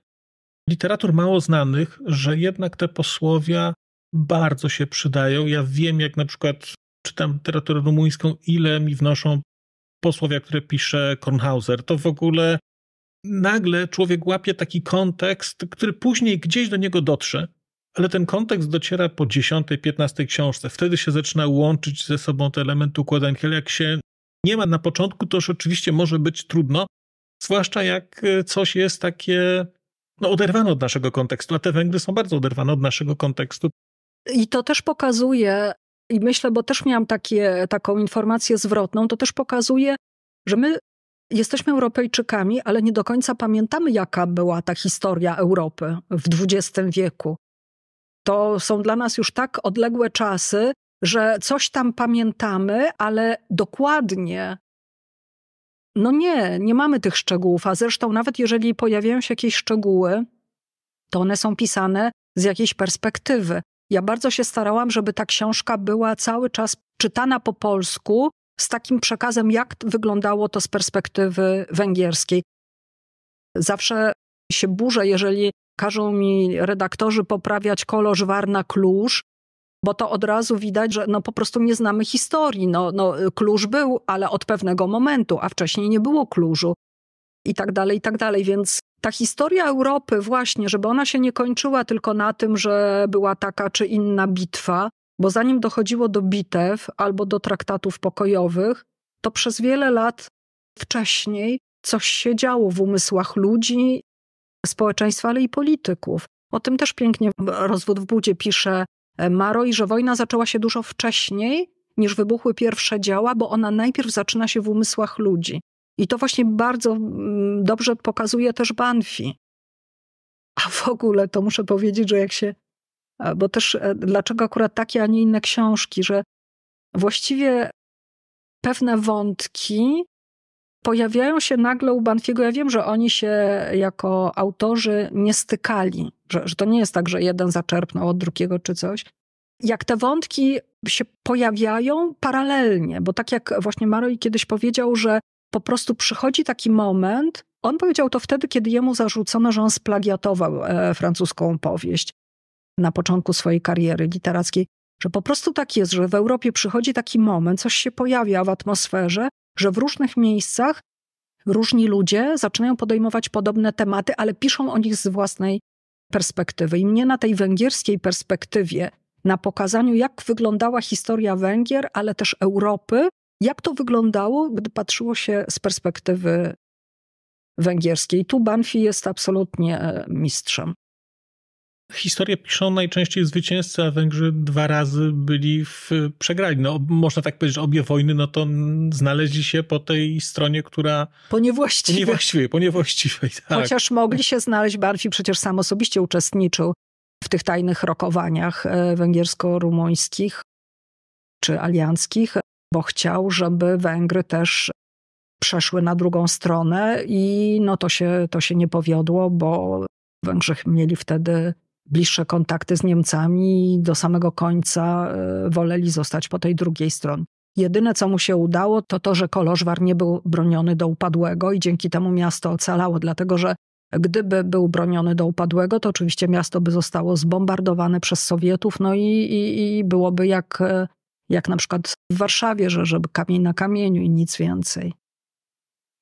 literatur mało znanych, że jednak te posłowia bardzo się przydają. Ja wiem, jak na przykład czytam literaturę rumuńską, ile mi wnoszą posłowie, które pisze Kornhauser. To w ogóle nagle człowiek łapie taki kontekst, który później gdzieś do niego dotrze, ale ten kontekst dociera po 10-15 książce. Wtedy się zaczyna łączyć ze sobą te elementy układanki, ale jak się nie ma na początku, to już oczywiście może być trudno, zwłaszcza jak e, coś jest takie no, oderwane od naszego kontekstu, a te Węgry są bardzo oderwane od naszego kontekstu. I to też pokazuje i myślę, bo też miałam takie, taką informację zwrotną, to też pokazuje, że my jesteśmy Europejczykami, ale nie do końca pamiętamy, jaka była ta historia Europy w XX wieku. To są dla nas już tak odległe czasy, że coś tam pamiętamy, ale dokładnie. No nie, nie mamy tych szczegółów, a zresztą nawet jeżeli pojawiają się jakieś szczegóły, to one są pisane z jakiejś perspektywy. Ja bardzo się starałam, żeby ta książka była cały czas czytana po polsku, z takim przekazem, jak wyglądało to z perspektywy węgierskiej. Zawsze się burzę, jeżeli każą mi redaktorzy poprawiać kolor Żwarna Klusz, bo to od razu widać, że no po prostu nie znamy historii. No, no, Klusz był, ale od pewnego momentu, a wcześniej nie było Klużu i tak dalej, i tak dalej. Więc ta historia Europy, właśnie, żeby ona się nie kończyła tylko na tym, że była taka czy inna bitwa, bo zanim dochodziło do bitew albo do traktatów pokojowych, to przez wiele lat wcześniej coś się działo w umysłach ludzi, społeczeństwa, ale i polityków. O tym też pięknie Rozwód w Budzie pisze e, Maro, i że wojna zaczęła się dużo wcześniej niż wybuchły pierwsze działa, bo ona najpierw zaczyna się w umysłach ludzi. I to właśnie bardzo mm, dobrze pokazuje też Banfi. A w ogóle to muszę powiedzieć, że jak się. Bo też e, dlaczego akurat takie, a nie inne książki, że właściwie pewne wątki pojawiają się nagle u Banfiego. Ja wiem, że oni się jako autorzy nie stykali, że, że to nie jest tak, że jeden zaczerpnął od drugiego czy coś. Jak te wątki się pojawiają paralelnie, bo tak jak właśnie Maroi kiedyś powiedział, że po prostu przychodzi taki moment, on powiedział to wtedy, kiedy jemu zarzucono, że on splagiatował e, francuską powieść na początku swojej kariery literackiej, że po prostu tak jest, że w Europie przychodzi taki moment, coś się pojawia w atmosferze, że w różnych miejscach różni ludzie zaczynają podejmować podobne tematy, ale piszą o nich z własnej perspektywy. I mnie na tej węgierskiej perspektywie, na pokazaniu, jak wyglądała historia Węgier, ale też Europy, jak to wyglądało, gdy patrzyło się z perspektywy węgierskiej? Tu Banfi jest absolutnie e, mistrzem. Historię piszą najczęściej zwycięzcy, a Węgrzy dwa razy byli w, przegrali. No, można tak powiedzieć, że obie wojny no to znaleźli się po tej stronie, która... Po niewłaściwej. Niewłaściwej, po niewłaściwej, tak. Chociaż mogli się znaleźć Banfi, przecież sam osobiście uczestniczył w tych tajnych rokowaniach e, węgiersko-rumuńskich czy alianckich bo chciał, żeby Węgry też przeszły na drugą stronę i no to się, to się nie powiodło, bo Węgrzy mieli wtedy bliższe kontakty z Niemcami i do samego końca e, woleli zostać po tej drugiej stronie. Jedyne, co mu się udało, to to, że Koloszwar nie był broniony do upadłego i dzięki temu miasto ocalało, dlatego że gdyby był broniony do upadłego, to oczywiście miasto by zostało zbombardowane przez Sowietów, no i, i, i byłoby jak e, jak na przykład w Warszawie, że żeby kamień na kamieniu i nic więcej.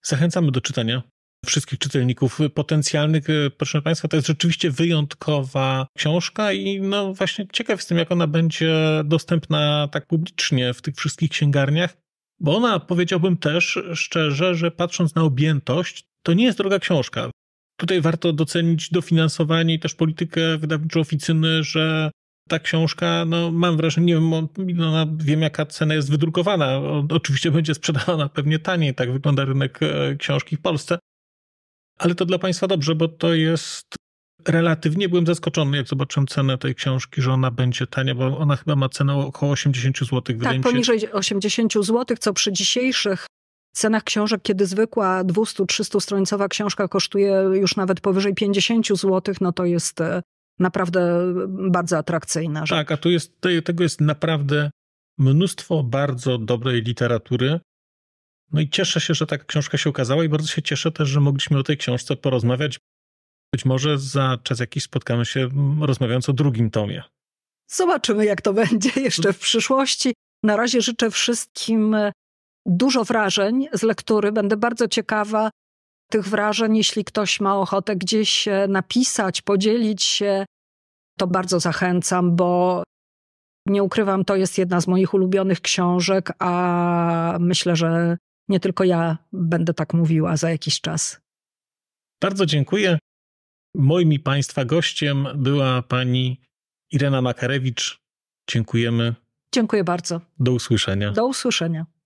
Zachęcamy do czytania wszystkich czytelników potencjalnych. E, proszę Państwa, to jest rzeczywiście wyjątkowa książka i no właśnie ciekaw jestem, jak ona będzie dostępna tak publicznie w tych wszystkich księgarniach, bo ona, powiedziałbym też szczerze, że patrząc na objętość, to nie jest droga książka. Tutaj warto docenić dofinansowanie i też politykę wydawniczą oficyny, że ta książka, no mam wrażenie, nie wiem, no, wiem jaka cena jest wydrukowana. oczywiście będzie sprzedawana pewnie taniej, tak wygląda rynek e, książki w Polsce. Ale to dla Państwa dobrze, bo to jest relatywnie byłem zaskoczony, jak zobaczyłem cenę tej książki, że ona będzie tania, bo ona chyba ma cenę około 80 zł. Wydaje tak, mi się... poniżej 80 zł, co przy dzisiejszych cenach książek, kiedy zwykła 200-300 stronicowa książka kosztuje już nawet powyżej 50 zł, no to jest e, naprawdę mm, bardzo atrakcyjna rzecz. Tak, a tu jest, tego jest naprawdę mnóstwo bardzo dobrej literatury. No i cieszę się, że taka książka się ukazała i bardzo się cieszę też, że mogliśmy o tej książce porozmawiać. Być może za czas jakiś spotkamy się mm, rozmawiając o drugim tomie. Zobaczymy, jak to będzie jeszcze w przyszłości. Na razie życzę wszystkim e, dużo wrażeń z lektury. Będę bardzo ciekawa, tych wrażeń, jeśli ktoś ma ochotę gdzieś napisać, podzielić się, to bardzo zachęcam, bo nie ukrywam, to jest jedna z moich ulubionych książek, a myślę, że nie tylko ja będę tak mówiła za jakiś czas. Bardzo dziękuję. Moim i Państwa gościem była pani Irena Makarewicz. Dziękujemy. Dziękuję bardzo. Do usłyszenia. Do usłyszenia.